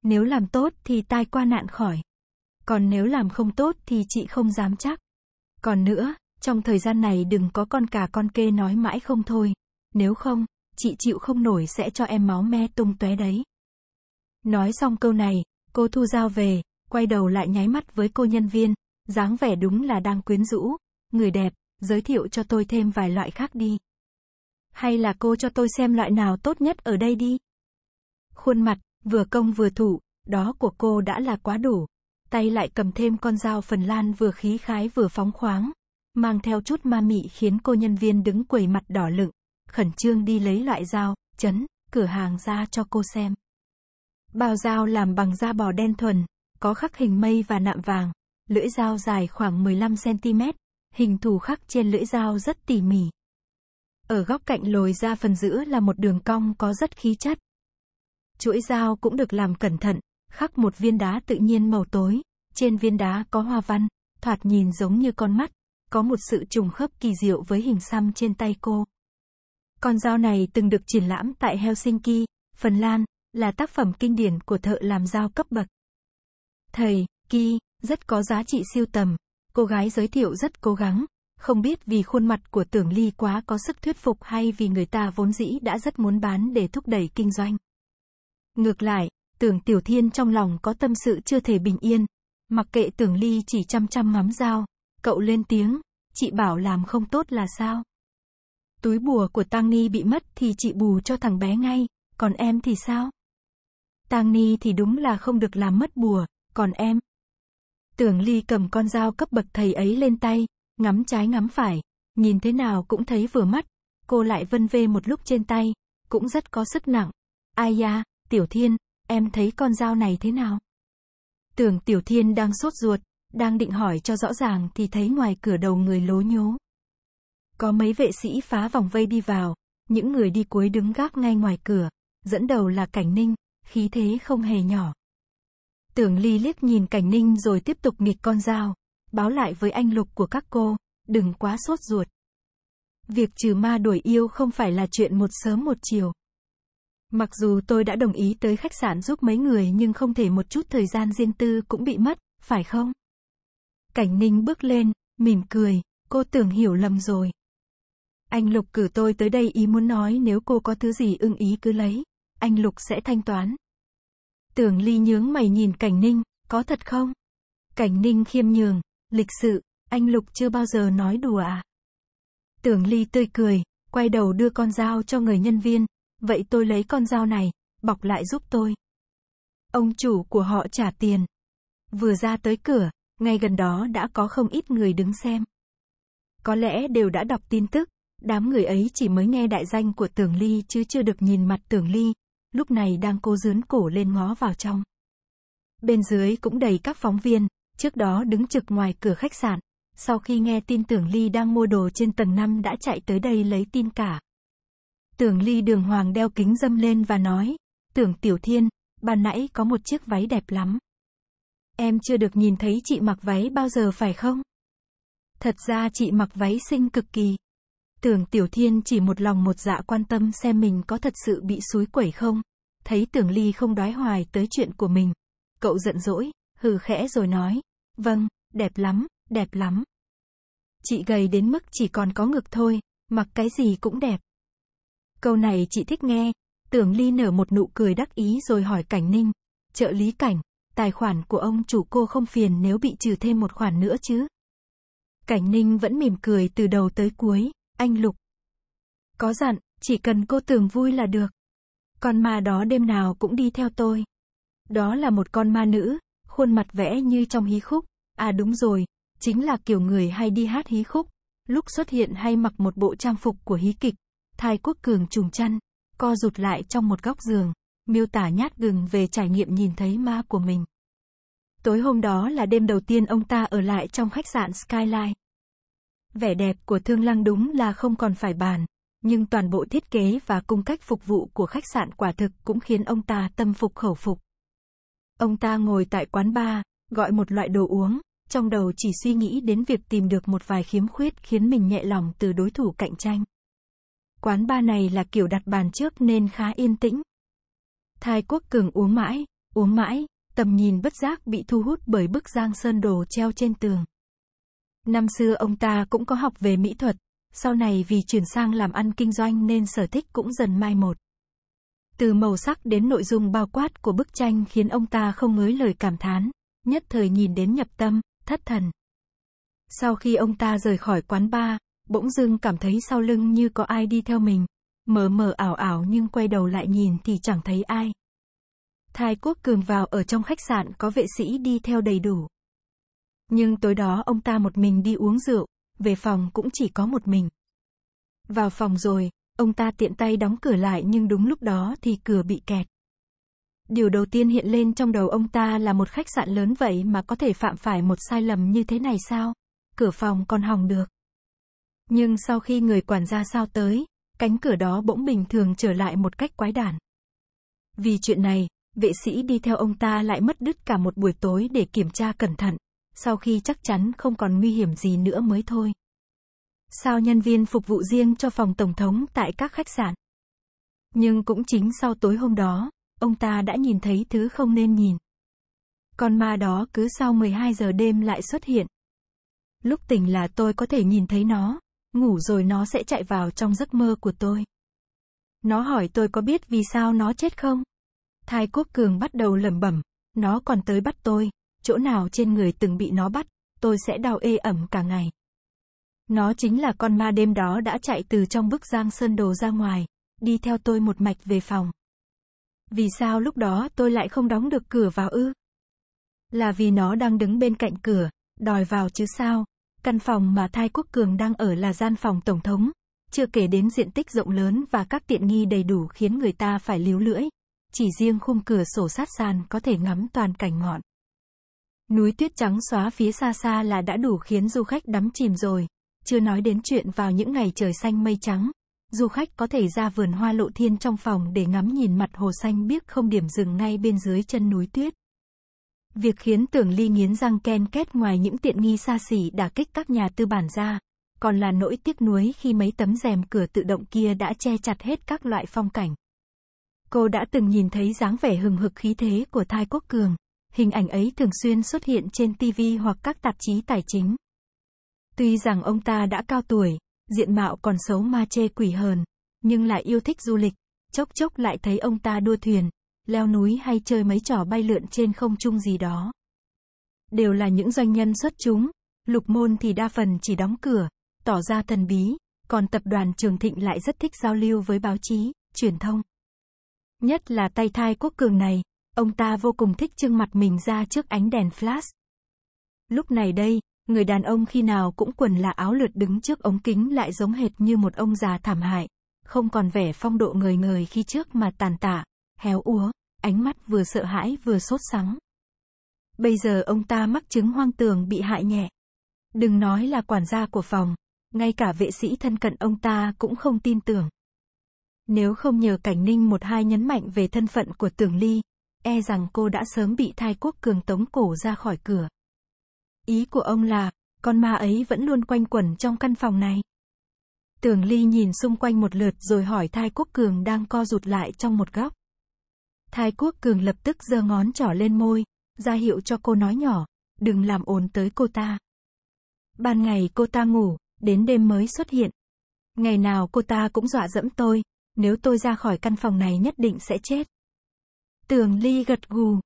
Nếu làm tốt thì tai qua nạn khỏi. Còn nếu làm không tốt thì chị không dám chắc. Còn nữa, trong thời gian này đừng có con cà con kê nói mãi không thôi. Nếu không, chị chịu không nổi sẽ cho em máu me tung tóe đấy. Nói xong câu này, cô thu dao về, quay đầu lại nháy mắt với cô nhân viên, dáng vẻ đúng là đang quyến rũ, người đẹp, giới thiệu cho tôi thêm vài loại khác đi. Hay là cô cho tôi xem loại nào tốt nhất ở đây đi. Khuôn mặt, vừa công vừa thủ, đó của cô đã là quá đủ. Tay lại cầm thêm con dao Phần Lan vừa khí khái vừa phóng khoáng. Mang theo chút ma mị khiến cô nhân viên đứng quầy mặt đỏ lựng. Khẩn trương đi lấy loại dao, chấn, cửa hàng ra cho cô xem. Bao dao làm bằng da bò đen thuần, có khắc hình mây và nạm vàng. Lưỡi dao dài khoảng 15cm, hình thù khắc trên lưỡi dao rất tỉ mỉ. Ở góc cạnh lồi ra phần giữa là một đường cong có rất khí chất. Chuỗi dao cũng được làm cẩn thận, khắc một viên đá tự nhiên màu tối, trên viên đá có hoa văn, thoạt nhìn giống như con mắt, có một sự trùng khớp kỳ diệu với hình xăm trên tay cô. Con dao này từng được triển lãm tại Helsinki, Phần Lan, là tác phẩm kinh điển của thợ làm dao cấp bậc. Thầy, Ki, rất có giá trị siêu tầm, Cô gái giới thiệu rất cố gắng, không biết vì khuôn mặt của Tưởng Ly quá có sức thuyết phục hay vì người ta vốn dĩ đã rất muốn bán để thúc đẩy kinh doanh. Ngược lại, Tưởng Tiểu Thiên trong lòng có tâm sự chưa thể bình yên. Mặc kệ Tưởng Ly chỉ chăm chăm ngắm dao, cậu lên tiếng, chị bảo làm không tốt là sao? Túi bùa của tăng Ni bị mất thì chị bù cho thằng bé ngay, còn em thì sao? tăng Ni thì đúng là không được làm mất bùa, còn em Tưởng Ly cầm con dao cấp bậc thầy ấy lên tay, ngắm trái ngắm phải, nhìn thế nào cũng thấy vừa mắt. Cô lại vân vê một lúc trên tay, cũng rất có sức nặng. Ai da, Tiểu Thiên, em thấy con dao này thế nào? Tưởng Tiểu Thiên đang sốt ruột, đang định hỏi cho rõ ràng thì thấy ngoài cửa đầu người lố nhố. Có mấy vệ sĩ phá vòng vây đi vào, những người đi cuối đứng gác ngay ngoài cửa, dẫn đầu là Cảnh Ninh, khí thế không hề nhỏ. Tưởng Ly liếc nhìn Cảnh Ninh rồi tiếp tục nghịch con dao, báo lại với anh Lục của các cô, đừng quá sốt ruột. Việc trừ ma đuổi yêu không phải là chuyện một sớm một chiều. Mặc dù tôi đã đồng ý tới khách sạn giúp mấy người nhưng không thể một chút thời gian riêng tư cũng bị mất, phải không? Cảnh Ninh bước lên, mỉm cười, cô tưởng hiểu lầm rồi. Anh Lục cử tôi tới đây ý muốn nói nếu cô có thứ gì ưng ý cứ lấy, anh Lục sẽ thanh toán. Tưởng ly nhướng mày nhìn cảnh ninh, có thật không? Cảnh ninh khiêm nhường, lịch sự, anh Lục chưa bao giờ nói đùa à? Tưởng ly tươi cười, quay đầu đưa con dao cho người nhân viên, vậy tôi lấy con dao này, bọc lại giúp tôi. Ông chủ của họ trả tiền. Vừa ra tới cửa, ngay gần đó đã có không ít người đứng xem. Có lẽ đều đã đọc tin tức, đám người ấy chỉ mới nghe đại danh của Tưởng Ly chứ chưa được nhìn mặt Tưởng Ly, lúc này đang cố dướn cổ lên ngó vào trong. Bên dưới cũng đầy các phóng viên, trước đó đứng trực ngoài cửa khách sạn. Sau khi nghe tin Tưởng Ly đang mua đồ trên tầng 5 đã chạy tới đây lấy tin cả. Tưởng Ly đường hoàng đeo kính dâm lên và nói, Tưởng Tiểu Thiên, ban nãy có một chiếc váy đẹp lắm. Em chưa được nhìn thấy chị mặc váy bao giờ phải không? Thật ra chị mặc váy xinh cực kỳ. Tưởng Tiểu Thiên chỉ một lòng một dạ quan tâm xem mình có thật sự bị suối quẩy không. Thấy Tưởng Ly không đoái hoài tới chuyện của mình. Cậu giận dỗi, hừ khẽ rồi nói. Vâng, đẹp lắm, đẹp lắm. Chị gầy đến mức chỉ còn có ngực thôi, mặc cái gì cũng đẹp. Câu này chị thích nghe. Tưởng Ly nở một nụ cười đắc ý rồi hỏi Cảnh Ninh. Trợ lý Cảnh, tài khoản của ông chủ cô không phiền nếu bị trừ thêm một khoản nữa chứ. Cảnh Ninh vẫn mỉm cười từ đầu tới cuối anh Lục. Có dặn, chỉ cần cô tưởng vui là được. Con ma đó đêm nào cũng đi theo tôi. Đó là một con ma nữ, khuôn mặt vẽ như trong hí khúc. À đúng rồi, chính là kiểu người hay đi hát hí khúc. Lúc xuất hiện hay mặc một bộ trang phục của hí kịch. Thái Quốc Cường trùng chăn, co rụt lại trong một góc giường, miêu tả nhát gừng về trải nghiệm nhìn thấy ma của mình. Tối hôm đó là đêm đầu tiên ông ta ở lại trong khách sạn Skyline. Vẻ đẹp của Thương Lăng đúng là không còn phải bàn, nhưng toàn bộ thiết kế và cung cách phục vụ của khách sạn quả thực cũng khiến ông ta tâm phục khẩu phục. Ông ta ngồi tại quán bar, gọi một loại đồ uống, trong đầu chỉ suy nghĩ đến việc tìm được một vài khiếm khuyết khiến mình nhẹ lòng từ đối thủ cạnh tranh. Quán bar này là kiểu đặt bàn trước nên khá yên tĩnh. Thái Quốc Cường uống mãi, uống mãi, tầm nhìn bất giác bị thu hút bởi bức giang sơn đồ treo trên tường. Năm xưa ông ta cũng có học về mỹ thuật, sau này vì chuyển sang làm ăn kinh doanh nên sở thích cũng dần mai một. Từ màu sắc đến nội dung bao quát của bức tranh khiến ông ta không ngới lời cảm thán, nhất thời nhìn đến nhập tâm, thất thần. Sau khi ông ta rời khỏi quán bar, bỗng dưng cảm thấy sau lưng như có ai đi theo mình, mờ mờ ảo ảo nhưng quay đầu lại nhìn thì chẳng thấy ai. Thái Quốc Cường vào ở trong khách sạn có vệ sĩ đi theo đầy đủ. Nhưng tối đó ông ta một mình đi uống rượu, về phòng cũng chỉ có một mình. Vào phòng rồi, ông ta tiện tay đóng cửa lại nhưng đúng lúc đó thì cửa bị kẹt. Điều đầu tiên hiện lên trong đầu ông ta là một khách sạn lớn vậy mà có thể phạm phải một sai lầm như thế này sao? Cửa phòng còn hỏng được. Nhưng sau khi người quản gia sao tới, cánh cửa đó bỗng bình thường trở lại một cách quái đản. Vì chuyện này, vệ sĩ đi theo ông ta lại mất đứt cả một buổi tối để kiểm tra cẩn thận sau khi chắc chắn không còn nguy hiểm gì nữa mới thôi. Sao nhân viên phục vụ riêng cho phòng tổng thống tại các khách sạn? Nhưng cũng chính sau tối hôm đó, ông ta đã nhìn thấy thứ không nên nhìn. Con ma đó cứ sau 12 giờ đêm lại xuất hiện. Lúc tỉnh là tôi có thể nhìn thấy nó, ngủ rồi nó sẽ chạy vào trong giấc mơ của tôi. Nó hỏi tôi có biết vì sao nó chết không? Thái Quốc Cường bắt đầu lẩm bẩm, nó còn tới bắt tôi, chỗ nào trên người từng bị nó bắt, tôi sẽ đau ê ẩm cả ngày. Nó chính là con ma đêm đó đã chạy từ trong bức giang sơn đồ ra ngoài, đi theo tôi một mạch về phòng. Vì sao lúc đó tôi lại không đóng được cửa vào ư? Là vì nó đang đứng bên cạnh cửa, đòi vào chứ sao? Căn phòng mà Thai Quốc Cường đang ở là gian phòng tổng thống, chưa kể đến diện tích rộng lớn và các tiện nghi đầy đủ khiến người ta phải líu lưỡi. Chỉ riêng khung cửa sổ sát sàn có thể ngắm toàn cảnh ngọn. Núi tuyết trắng xóa phía xa xa là đã đủ khiến du khách đắm chìm rồi. Chưa nói đến chuyện vào những ngày trời xanh mây trắng, du khách có thể ra vườn hoa lộ thiên trong phòng để ngắm nhìn mặt hồ xanh biếc không điểm dừng ngay bên dưới chân núi tuyết. Việc khiến tưởng ly nghiến răng ken két ngoài những tiện nghi xa xỉ đã kích các nhà tư bản ra, còn là nỗi tiếc nuối khi mấy tấm rèm cửa tự động kia đã che chặt hết các loại phong cảnh. Cô đã từng nhìn thấy dáng vẻ hừng hực khí thế của Thai Quốc Cường, hình ảnh ấy thường xuyên xuất hiện trên TV hoặc các tạp chí tài chính. Tuy rằng ông ta đã cao tuổi, diện mạo còn xấu ma chê quỷ hờn, nhưng lại yêu thích du lịch, chốc chốc lại thấy ông ta đua thuyền, leo núi hay chơi mấy trò bay lượn trên không trung gì đó. Đều là những doanh nhân xuất chúng, lục môn thì đa phần chỉ đóng cửa, tỏ ra thần bí, còn tập đoàn Trường Thịnh lại rất thích giao lưu với báo chí, truyền thông. Nhất là tay thai quốc cường này, Ông ta vô cùng thích trưng mặt mình ra trước ánh đèn flash. Lúc này đây, người đàn ông khi nào cũng quần là áo lượt đứng trước ống kính lại giống hệt như một ông già thảm hại, không còn vẻ phong độ người người khi trước mà tàn tạ, héo úa, ánh mắt vừa sợ hãi vừa sốt sắng. Bây giờ ông ta mắc chứng hoang tường bị hại nhẹ. Đừng nói là quản gia của phòng, ngay cả vệ sĩ thân cận ông ta cũng không tin tưởng. Nếu không nhờ Cảnh Ninh một hai nhấn mạnh về thân phận của tường Ly, e rằng cô đã sớm bị thai quốc cường tống cổ ra khỏi cửa. Ý của ông là, con ma ấy vẫn luôn quanh quẩn trong căn phòng này. Tưởng Ly nhìn xung quanh một lượt rồi hỏi Thai Quốc Cường đang co rụt lại trong một góc. Thai Quốc Cường lập tức giơ ngón trỏ lên môi, ra hiệu cho cô nói nhỏ, đừng làm ồn tới cô ta. Ban ngày cô ta ngủ, đến đêm mới xuất hiện. Ngày nào cô ta cũng dọa dẫm tôi, nếu tôi ra khỏi căn phòng này nhất định sẽ chết. Tường Ly gật gù.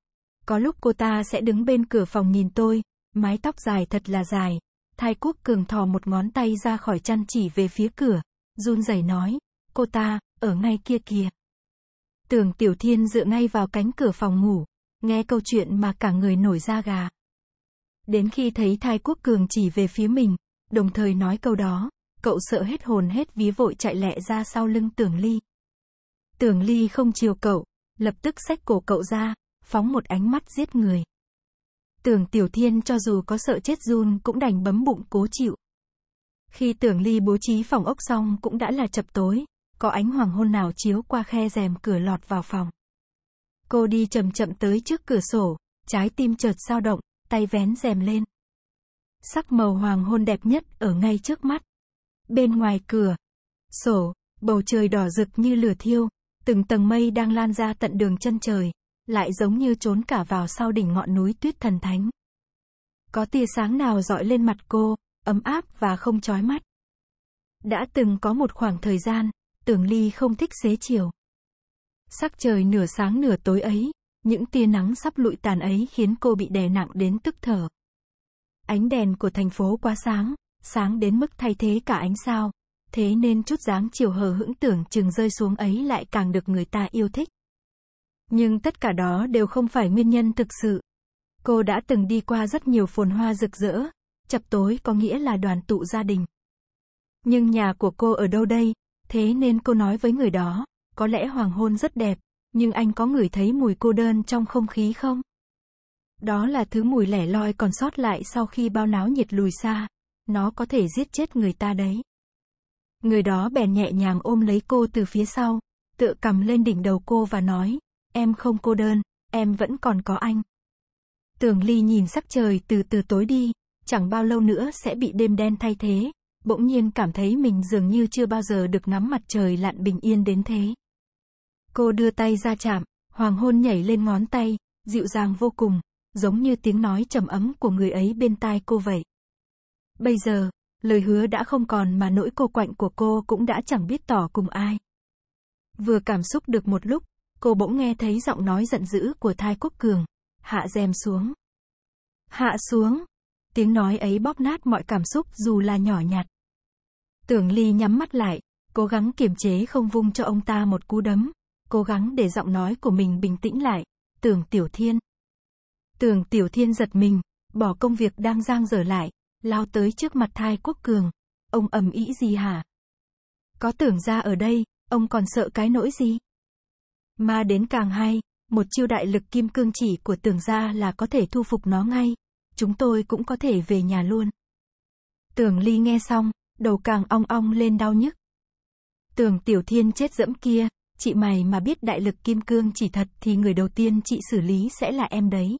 Có lúc cô ta sẽ đứng bên cửa phòng nhìn tôi, mái tóc dài thật là dài. Thái Quốc Cường thò một ngón tay ra khỏi chăn chỉ về phía cửa, run rẩy nói, cô ta, ở ngay kia kìa. Tường Tiểu Thiên dựa ngay vào cánh cửa phòng ngủ, nghe câu chuyện mà cả người nổi da gà. Đến khi thấy Thái Quốc Cường chỉ về phía mình, đồng thời nói câu đó, cậu sợ hết hồn hết ví vội chạy lẹ ra sau lưng Tường Ly. Tường Ly không chiều cậu, lập tức xách cổ cậu ra, phóng một ánh mắt giết người. Tưởng Tiểu Thiên cho dù có sợ chết run cũng đành bấm bụng cố chịu. Khi Tưởng Ly bố trí phòng ốc xong cũng đã là chập tối, có ánh hoàng hôn nào chiếu qua khe rèm cửa lọt vào phòng. Cô đi chậm chậm tới trước cửa sổ, trái tim chợt sao động, tay vén rèm lên. Sắc màu hoàng hôn đẹp nhất ở ngay trước mắt. Bên ngoài cửa, sổ, bầu trời đỏ rực như lửa thiêu, từng tầng mây đang lan ra tận đường chân trời, lại giống như trốn cả vào sau đỉnh ngọn núi tuyết thần thánh. Có tia sáng nào dọi lên mặt cô, ấm áp và không chói mắt. Đã từng có một khoảng thời gian, tưởng ly không thích xế chiều. Sắc trời nửa sáng nửa tối ấy, những tia nắng sắp lụi tàn ấy khiến cô bị đè nặng đến tức thở. Ánh đèn của thành phố quá sáng, sáng đến mức thay thế cả ánh sao, thế nên chút dáng chiều hờ hững tưởng chừng rơi xuống ấy lại càng được người ta yêu thích. Nhưng tất cả đó đều không phải nguyên nhân thực sự. Cô đã từng đi qua rất nhiều phồn hoa rực rỡ, chập tối có nghĩa là đoàn tụ gia đình. Nhưng nhà của cô ở đâu đây, thế nên cô nói với người đó, có lẽ hoàng hôn rất đẹp, nhưng anh có ngửi thấy mùi cô đơn trong không khí không? Đó là thứ mùi lẻ loi còn sót lại sau khi bao náo nhiệt lùi xa, nó có thể giết chết người ta đấy. Người đó bèn nhẹ nhàng ôm lấy cô từ phía sau, tựa cầm lên đỉnh đầu cô và nói, em không cô đơn, em vẫn còn có anh. Tường Ly nhìn sắc trời từ từ tối đi, chẳng bao lâu nữa sẽ bị đêm đen thay thế, bỗng nhiên cảm thấy mình dường như chưa bao giờ được ngắm mặt trời lặn bình yên đến thế. Cô đưa tay ra chạm, hoàng hôn nhảy lên ngón tay, dịu dàng vô cùng, giống như tiếng nói trầm ấm của người ấy bên tai cô vậy. Bây giờ, Lời hứa đã không còn mà nỗi cô quạnh của cô cũng đã chẳng biết tỏ cùng ai. Vừa cảm xúc được một lúc, cô bỗng nghe thấy giọng nói giận dữ của Thái Quốc Cường. Hạ rèm xuống. Hạ xuống. Tiếng nói ấy bóp nát mọi cảm xúc dù là nhỏ nhặt. Tưởng Ly nhắm mắt lại, cố gắng kiềm chế không vung cho ông ta một cú đấm, cố gắng để giọng nói của mình bình tĩnh lại. Tưởng Tiểu Thiên. Tưởng Tiểu Thiên giật mình, bỏ công việc đang giang dở lại, lao tới trước mặt thai quốc cường. Ông ầm ý gì hả? Có tưởng ra ở đây, ông còn sợ cái nỗi gì? Mà đến càng hay, một chiêu đại lực kim cương chỉ của tưởng gia là có thể thu phục nó ngay. Chúng tôi cũng có thể về nhà luôn. Tưởng ly nghe xong, đầu càng ong ong lên đau nhức. Tưởng tiểu thiên chết dẫm kia, chị mày mà biết đại lực kim cương chỉ thật thì người đầu tiên chị xử lý sẽ là em đấy.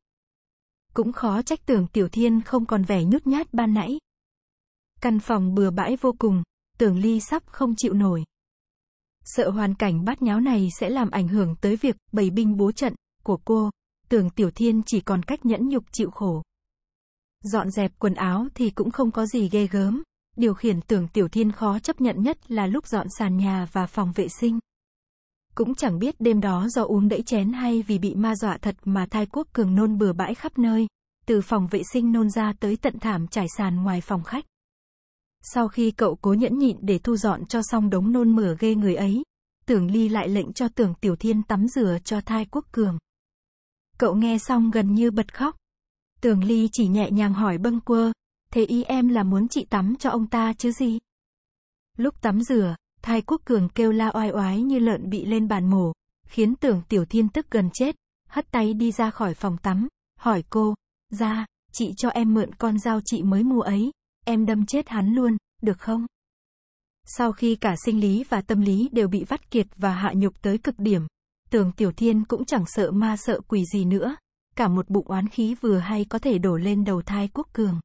Cũng khó trách tưởng Tiểu Thiên không còn vẻ nhút nhát ban nãy. Căn phòng bừa bãi vô cùng, tưởng Ly sắp không chịu nổi. Sợ hoàn cảnh bát nháo này sẽ làm ảnh hưởng tới việc bày binh bố trận của cô, tưởng Tiểu Thiên chỉ còn cách nhẫn nhục chịu khổ. Dọn dẹp quần áo thì cũng không có gì ghê gớm, điều khiển tưởng Tiểu Thiên khó chấp nhận nhất là lúc dọn sàn nhà và phòng vệ sinh. Cũng chẳng biết đêm đó do uống đẫy chén hay vì bị ma dọa thật mà thai quốc cường nôn bừa bãi khắp nơi, từ phòng vệ sinh nôn ra tới tận thảm trải sàn ngoài phòng khách. Sau khi cậu cố nhẫn nhịn để thu dọn cho xong đống nôn mửa ghê người ấy, tưởng ly lại lệnh cho tưởng tiểu thiên tắm rửa cho thai quốc cường. Cậu nghe xong gần như bật khóc. Tưởng ly chỉ nhẹ nhàng hỏi bâng quơ, thế ý em là muốn chị tắm cho ông ta chứ gì? Lúc tắm rửa, Thái Quốc Cường kêu la oai oái như lợn bị lên bàn mổ, khiến tưởng Tiểu Thiên tức gần chết, hất tay đi ra khỏi phòng tắm, hỏi cô, ra, chị cho em mượn con dao chị mới mua ấy, em đâm chết hắn luôn, được không? Sau khi cả sinh lý và tâm lý đều bị vắt kiệt và hạ nhục tới cực điểm, tưởng Tiểu Thiên cũng chẳng sợ ma sợ quỷ gì nữa, cả một bụng oán khí vừa hay có thể đổ lên đầu Thái Quốc Cường.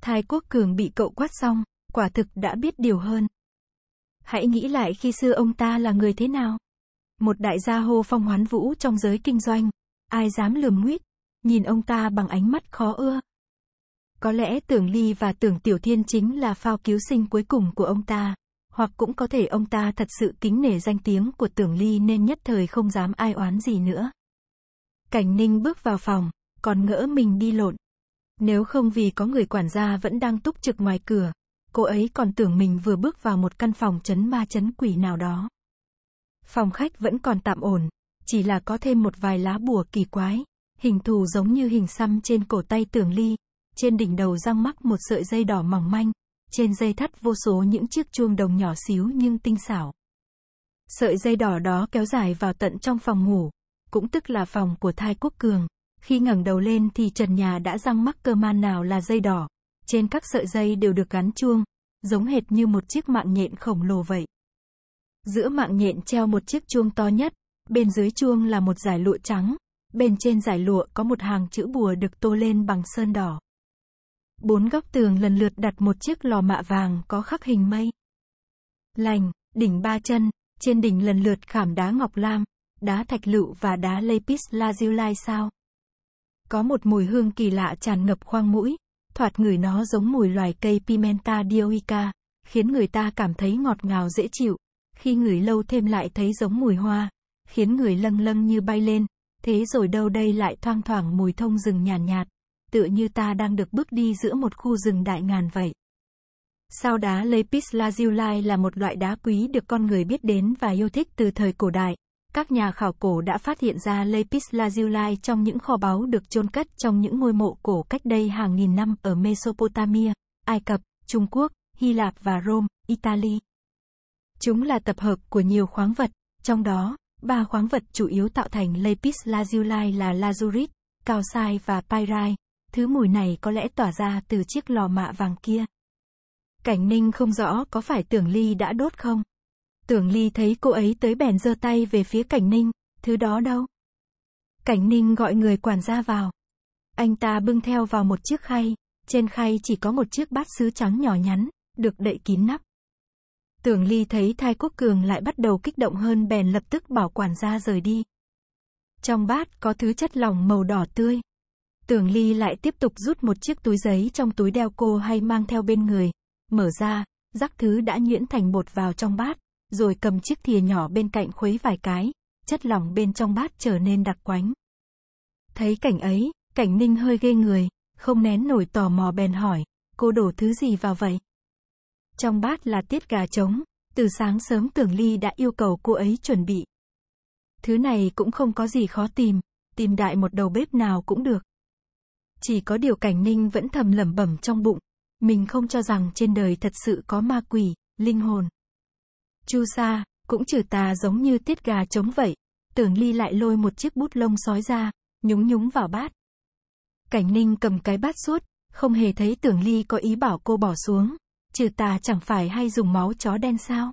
Thái Quốc Cường bị cậu quát xong, quả thực đã biết điều hơn. Hãy nghĩ lại khi xưa ông ta là người thế nào. Một đại gia hô phong hoán vũ trong giới kinh doanh. Ai dám lườm nguyết, nhìn ông ta bằng ánh mắt khó ưa. Có lẽ tưởng ly và tưởng tiểu thiên chính là phao cứu sinh cuối cùng của ông ta. Hoặc cũng có thể ông ta thật sự kính nể danh tiếng của tưởng ly nên nhất thời không dám ai oán gì nữa. Cảnh ninh bước vào phòng, còn ngỡ mình đi lộn. Nếu không vì có người quản gia vẫn đang túc trực ngoài cửa, cô ấy còn tưởng mình vừa bước vào một căn phòng chấn ma chấn quỷ nào đó. Phòng khách vẫn còn tạm ổn, chỉ là có thêm một vài lá bùa kỳ quái, hình thù giống như hình xăm trên cổ tay tưởng ly, trên đỉnh đầu răng mắc một sợi dây đỏ mỏng manh, trên dây thắt vô số những chiếc chuông đồng nhỏ xíu nhưng tinh xảo. Sợi dây đỏ đó kéo dài vào tận trong phòng ngủ, cũng tức là phòng của thai quốc cường. Khi ngẩng đầu lên thì trần nhà đã răng mắc cơ man nào là dây đỏ, trên các sợi dây đều được gắn chuông, giống hệt như một chiếc mạng nhện khổng lồ vậy. Giữa mạng nhện treo một chiếc chuông to nhất, bên dưới chuông là một giải lụa trắng, bên trên giải lụa có một hàng chữ bùa được tô lên bằng sơn đỏ. Bốn góc tường lần lượt đặt một chiếc lò mạ vàng có khắc hình mây. Lành, đỉnh ba chân, trên đỉnh lần lượt khảm đá ngọc lam, đá thạch lựu và đá lapis lazuli sao. Có một mùi hương kỳ lạ tràn ngập khoang mũi, thoạt ngửi nó giống mùi loài cây Pimenta dioica, khiến người ta cảm thấy ngọt ngào dễ chịu. Khi ngửi lâu thêm lại thấy giống mùi hoa, khiến người lâng lâng như bay lên, thế rồi đâu đây lại thoang thoảng mùi thông rừng nhàn nhạt, nhạt, tựa như ta đang được bước đi giữa một khu rừng đại ngàn vậy. Sao đá lapis Lazuli là một loại đá quý được con người biết đến và yêu thích từ thời cổ đại các nhà khảo cổ đã phát hiện ra Lapis Lazuli trong những kho báu được chôn cất trong những ngôi mộ cổ cách đây hàng nghìn năm ở Mesopotamia, Ai Cập, Trung Quốc, Hy Lạp và Rome, Italy. Chúng là tập hợp của nhiều khoáng vật, trong đó, ba khoáng vật chủ yếu tạo thành Lapis Lazuli là lazurit, cao sai và pyrite. Thứ mùi này có lẽ tỏa ra từ chiếc lò mạ vàng kia. Cảnh Ninh không rõ có phải tưởng Ly đã đốt không? Tưởng Ly thấy cô ấy tới bèn giơ tay về phía Cảnh Ninh, thứ đó đâu? Cảnh Ninh gọi người quản gia vào. Anh ta bưng theo vào một chiếc khay, trên khay chỉ có một chiếc bát sứ trắng nhỏ nhắn, được đậy kín nắp. Tưởng Ly thấy Thai Quốc Cường lại bắt đầu kích động hơn bèn lập tức bảo quản gia rời đi. Trong bát có thứ chất lỏng màu đỏ tươi. Tưởng Ly lại tiếp tục rút một chiếc túi giấy trong túi đeo cô hay mang theo bên người, mở ra, rắc thứ đã nhuyễn thành bột vào trong bát, rồi cầm chiếc thìa nhỏ bên cạnh khuấy vài cái, chất lỏng bên trong bát trở nên đặc quánh. Thấy cảnh ấy, cảnh ninh hơi ghê người, không nén nổi tò mò bèn hỏi, cô đổ thứ gì vào vậy? Trong bát là tiết gà trống, từ sáng sớm tưởng ly đã yêu cầu cô ấy chuẩn bị. Thứ này cũng không có gì khó tìm, tìm đại một đầu bếp nào cũng được. Chỉ có điều cảnh ninh vẫn thầm lẩm bẩm trong bụng, mình không cho rằng trên đời thật sự có ma quỷ, linh hồn. Chu sa, cũng trừ tà giống như tiết gà trống vậy. Tưởng Ly lại lôi một chiếc bút lông sói ra, nhúng nhúng vào bát. Cảnh Ninh cầm cái bát suốt, không hề thấy Tưởng Ly có ý bảo cô bỏ xuống. Trừ tà chẳng phải hay dùng máu chó đen sao?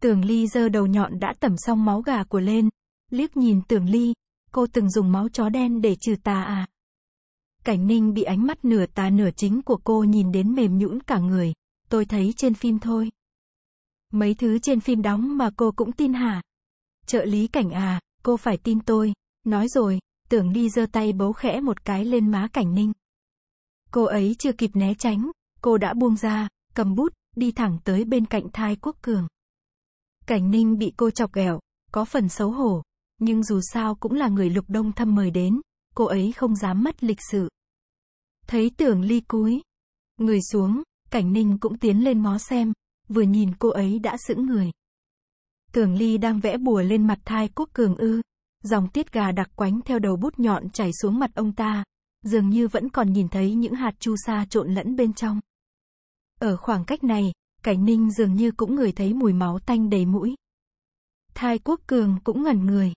Tưởng Ly giơ đầu nhọn đã tẩm xong máu gà của lên, liếc nhìn Tưởng Ly, cô từng dùng máu chó đen để trừ tà à? Cảnh Ninh bị ánh mắt nửa tà nửa chính của cô nhìn đến mềm nhũn cả người, tôi thấy trên phim thôi. Mấy thứ trên phim đóng mà cô cũng tin hả? Trợ lý cảnh à, cô phải tin tôi. Nói rồi, tưởng đi giơ tay bấu khẽ một cái lên má cảnh ninh. Cô ấy chưa kịp né tránh, cô đã buông ra, cầm bút, đi thẳng tới bên cạnh thai quốc cường. Cảnh ninh bị cô chọc ghẹo, có phần xấu hổ, nhưng dù sao cũng là người lục đông thâm mời đến, cô ấy không dám mất lịch sự. Thấy tưởng ly cúi, người xuống, cảnh ninh cũng tiến lên ngó xem, vừa nhìn cô ấy đã sững người. tưởng Ly đang vẽ bùa lên mặt thai quốc cường ư. Dòng tiết gà đặc quánh theo đầu bút nhọn chảy xuống mặt ông ta, dường như vẫn còn nhìn thấy những hạt chu sa trộn lẫn bên trong. Ở khoảng cách này, Cảnh Ninh dường như cũng ngửi thấy mùi máu tanh đầy mũi. Thai quốc cường cũng ngẩn người.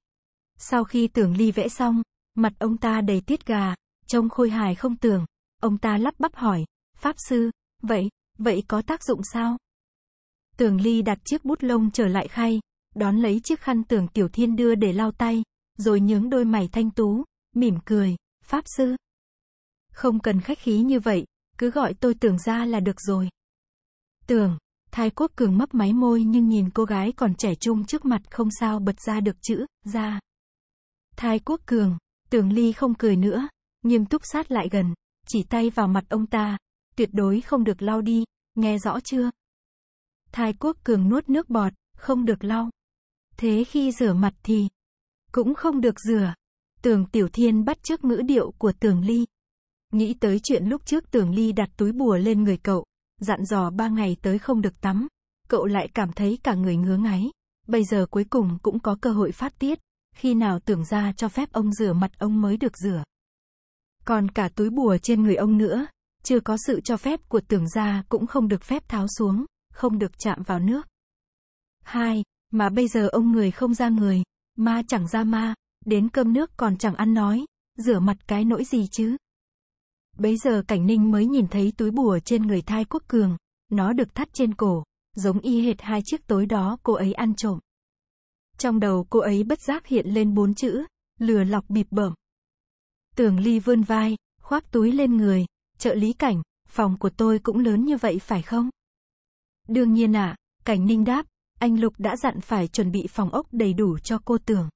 Sau khi tưởng ly vẽ xong, mặt ông ta đầy tiết gà, trông khôi hài không tưởng. Ông ta lắp bắp hỏi, Pháp sư, vậy, vậy có tác dụng sao? Tường Ly đặt chiếc bút lông trở lại khay, đón lấy chiếc khăn tưởng Tiểu Thiên đưa để lau tay, rồi nhướng đôi mày thanh tú, mỉm cười, "Pháp sư, không cần khách khí như vậy, cứ gọi tôi Tưởng ra là được rồi." Tường Thái Quốc Cường mấp máy môi nhưng nhìn cô gái còn trẻ trung trước mặt không sao bật ra được chữ ra. Thái Quốc Cường, Tường Ly không cười nữa, nghiêm túc sát lại gần, chỉ tay vào mặt ông ta, "Tuyệt đối không được lau đi, nghe rõ chưa?" Thái Quốc Cường nuốt nước bọt, không được lau. Thế khi rửa mặt thì cũng không được rửa. Tường Tiểu Thiên bắt chước ngữ điệu của Tường Ly. Nghĩ tới chuyện lúc trước Tường Ly đặt túi bùa lên người cậu, dặn dò ba ngày tới không được tắm. Cậu lại cảm thấy cả người ngứa ngáy. Bây giờ cuối cùng cũng có cơ hội phát tiết. Khi nào tưởng ra cho phép ông rửa mặt ông mới được rửa. Còn cả túi bùa trên người ông nữa, chưa có sự cho phép của tưởng gia cũng không được phép tháo xuống không được chạm vào nước. 2. Mà bây giờ ông người không ra người, ma chẳng ra ma, đến cơm nước còn chẳng ăn nói, rửa mặt cái nỗi gì chứ. Bấy giờ Cảnh Ninh mới nhìn thấy túi bùa trên người thai quốc cường, nó được thắt trên cổ, giống y hệt hai chiếc tối đó cô ấy ăn trộm. Trong đầu cô ấy bất giác hiện lên bốn chữ, lừa lọc bịp bẩm. Tưởng Ly vươn vai, khoác túi lên người, trợ lý cảnh, phòng của tôi cũng lớn như vậy phải không? Đương nhiên ạ, à, Cảnh Ninh đáp, anh Lục đã dặn phải chuẩn bị phòng ốc đầy đủ cho cô Tưởng.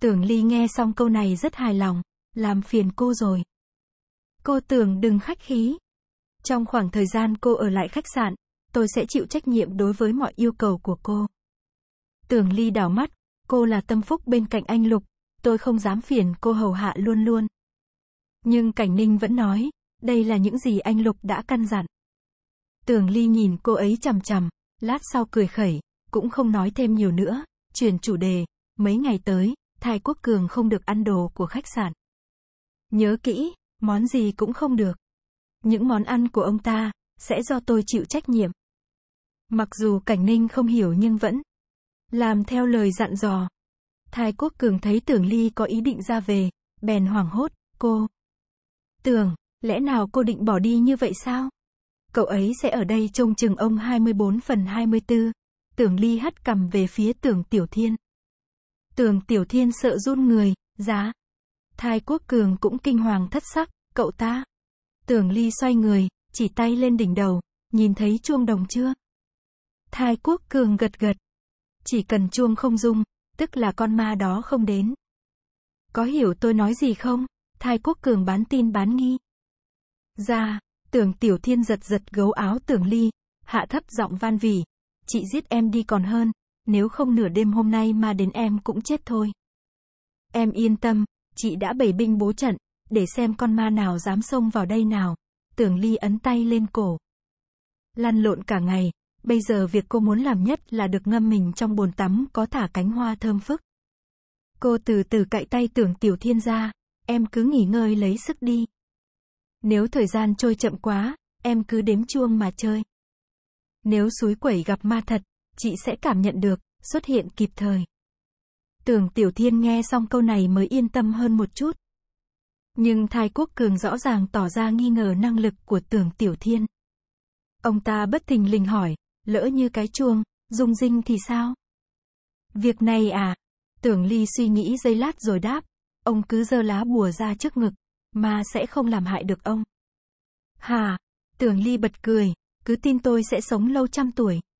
Tưởng Ly nghe xong câu này rất hài lòng, làm phiền cô rồi. Cô Tưởng đừng khách khí. Trong khoảng thời gian cô ở lại khách sạn, tôi sẽ chịu trách nhiệm đối với mọi yêu cầu của cô. Tưởng Ly đảo mắt, cô là tâm phúc bên cạnh anh Lục, tôi không dám phiền cô hầu hạ luôn luôn. Nhưng Cảnh Ninh vẫn nói, đây là những gì anh Lục đã căn dặn. Tường Ly nhìn cô ấy chằm chằm, lát sau cười khẩy, cũng không nói thêm nhiều nữa, chuyển chủ đề, mấy ngày tới, Thái Quốc Cường không được ăn đồ của khách sạn. Nhớ kỹ, món gì cũng không được. Những món ăn của ông ta, sẽ do tôi chịu trách nhiệm. Mặc dù Cảnh Ninh không hiểu nhưng vẫn làm theo lời dặn dò. Thái Quốc Cường thấy Tường Ly có ý định ra về, bèn hoảng hốt, cô. Tường, lẽ nào cô định bỏ đi như vậy sao? Cậu ấy sẽ ở đây trông chừng ông 24 phần 24. Tưởng Ly hất cầm về phía tưởng Tiểu Thiên. Tưởng Tiểu Thiên sợ run người, giá. Thái Quốc Cường cũng kinh hoàng thất sắc, cậu ta. Tưởng Ly xoay người, chỉ tay lên đỉnh đầu, nhìn thấy chuông đồng chưa? Thái Quốc Cường gật gật. Chỉ cần chuông không rung, tức là con ma đó không đến. Có hiểu tôi nói gì không? Thái Quốc Cường bán tin bán nghi. Ra, dạ, Tưởng tiểu thiên giật giật gấu áo tưởng ly, hạ thấp giọng van vỉ. Chị giết em đi còn hơn, nếu không nửa đêm hôm nay mà đến em cũng chết thôi. Em yên tâm, chị đã bày binh bố trận, để xem con ma nào dám xông vào đây nào. Tưởng ly ấn tay lên cổ. Lăn lộn cả ngày, bây giờ việc cô muốn làm nhất là được ngâm mình trong bồn tắm có thả cánh hoa thơm phức. Cô từ từ cạy tay tưởng tiểu thiên ra, em cứ nghỉ ngơi lấy sức đi. Nếu thời gian trôi chậm quá, em cứ đếm chuông mà chơi. Nếu suối quẩy gặp ma thật, chị sẽ cảm nhận được, xuất hiện kịp thời. Tưởng Tiểu Thiên nghe xong câu này mới yên tâm hơn một chút. Nhưng Thái Quốc Cường rõ ràng tỏ ra nghi ngờ năng lực của Tưởng Tiểu Thiên. Ông ta bất thình lình hỏi, lỡ như cái chuông, rung rinh thì sao? Việc này à? Tưởng Ly suy nghĩ giây lát rồi đáp, ông cứ giơ lá bùa ra trước ngực mà sẽ không làm hại được ông. Hà, tưởng ly bật cười, cứ tin tôi sẽ sống lâu trăm tuổi.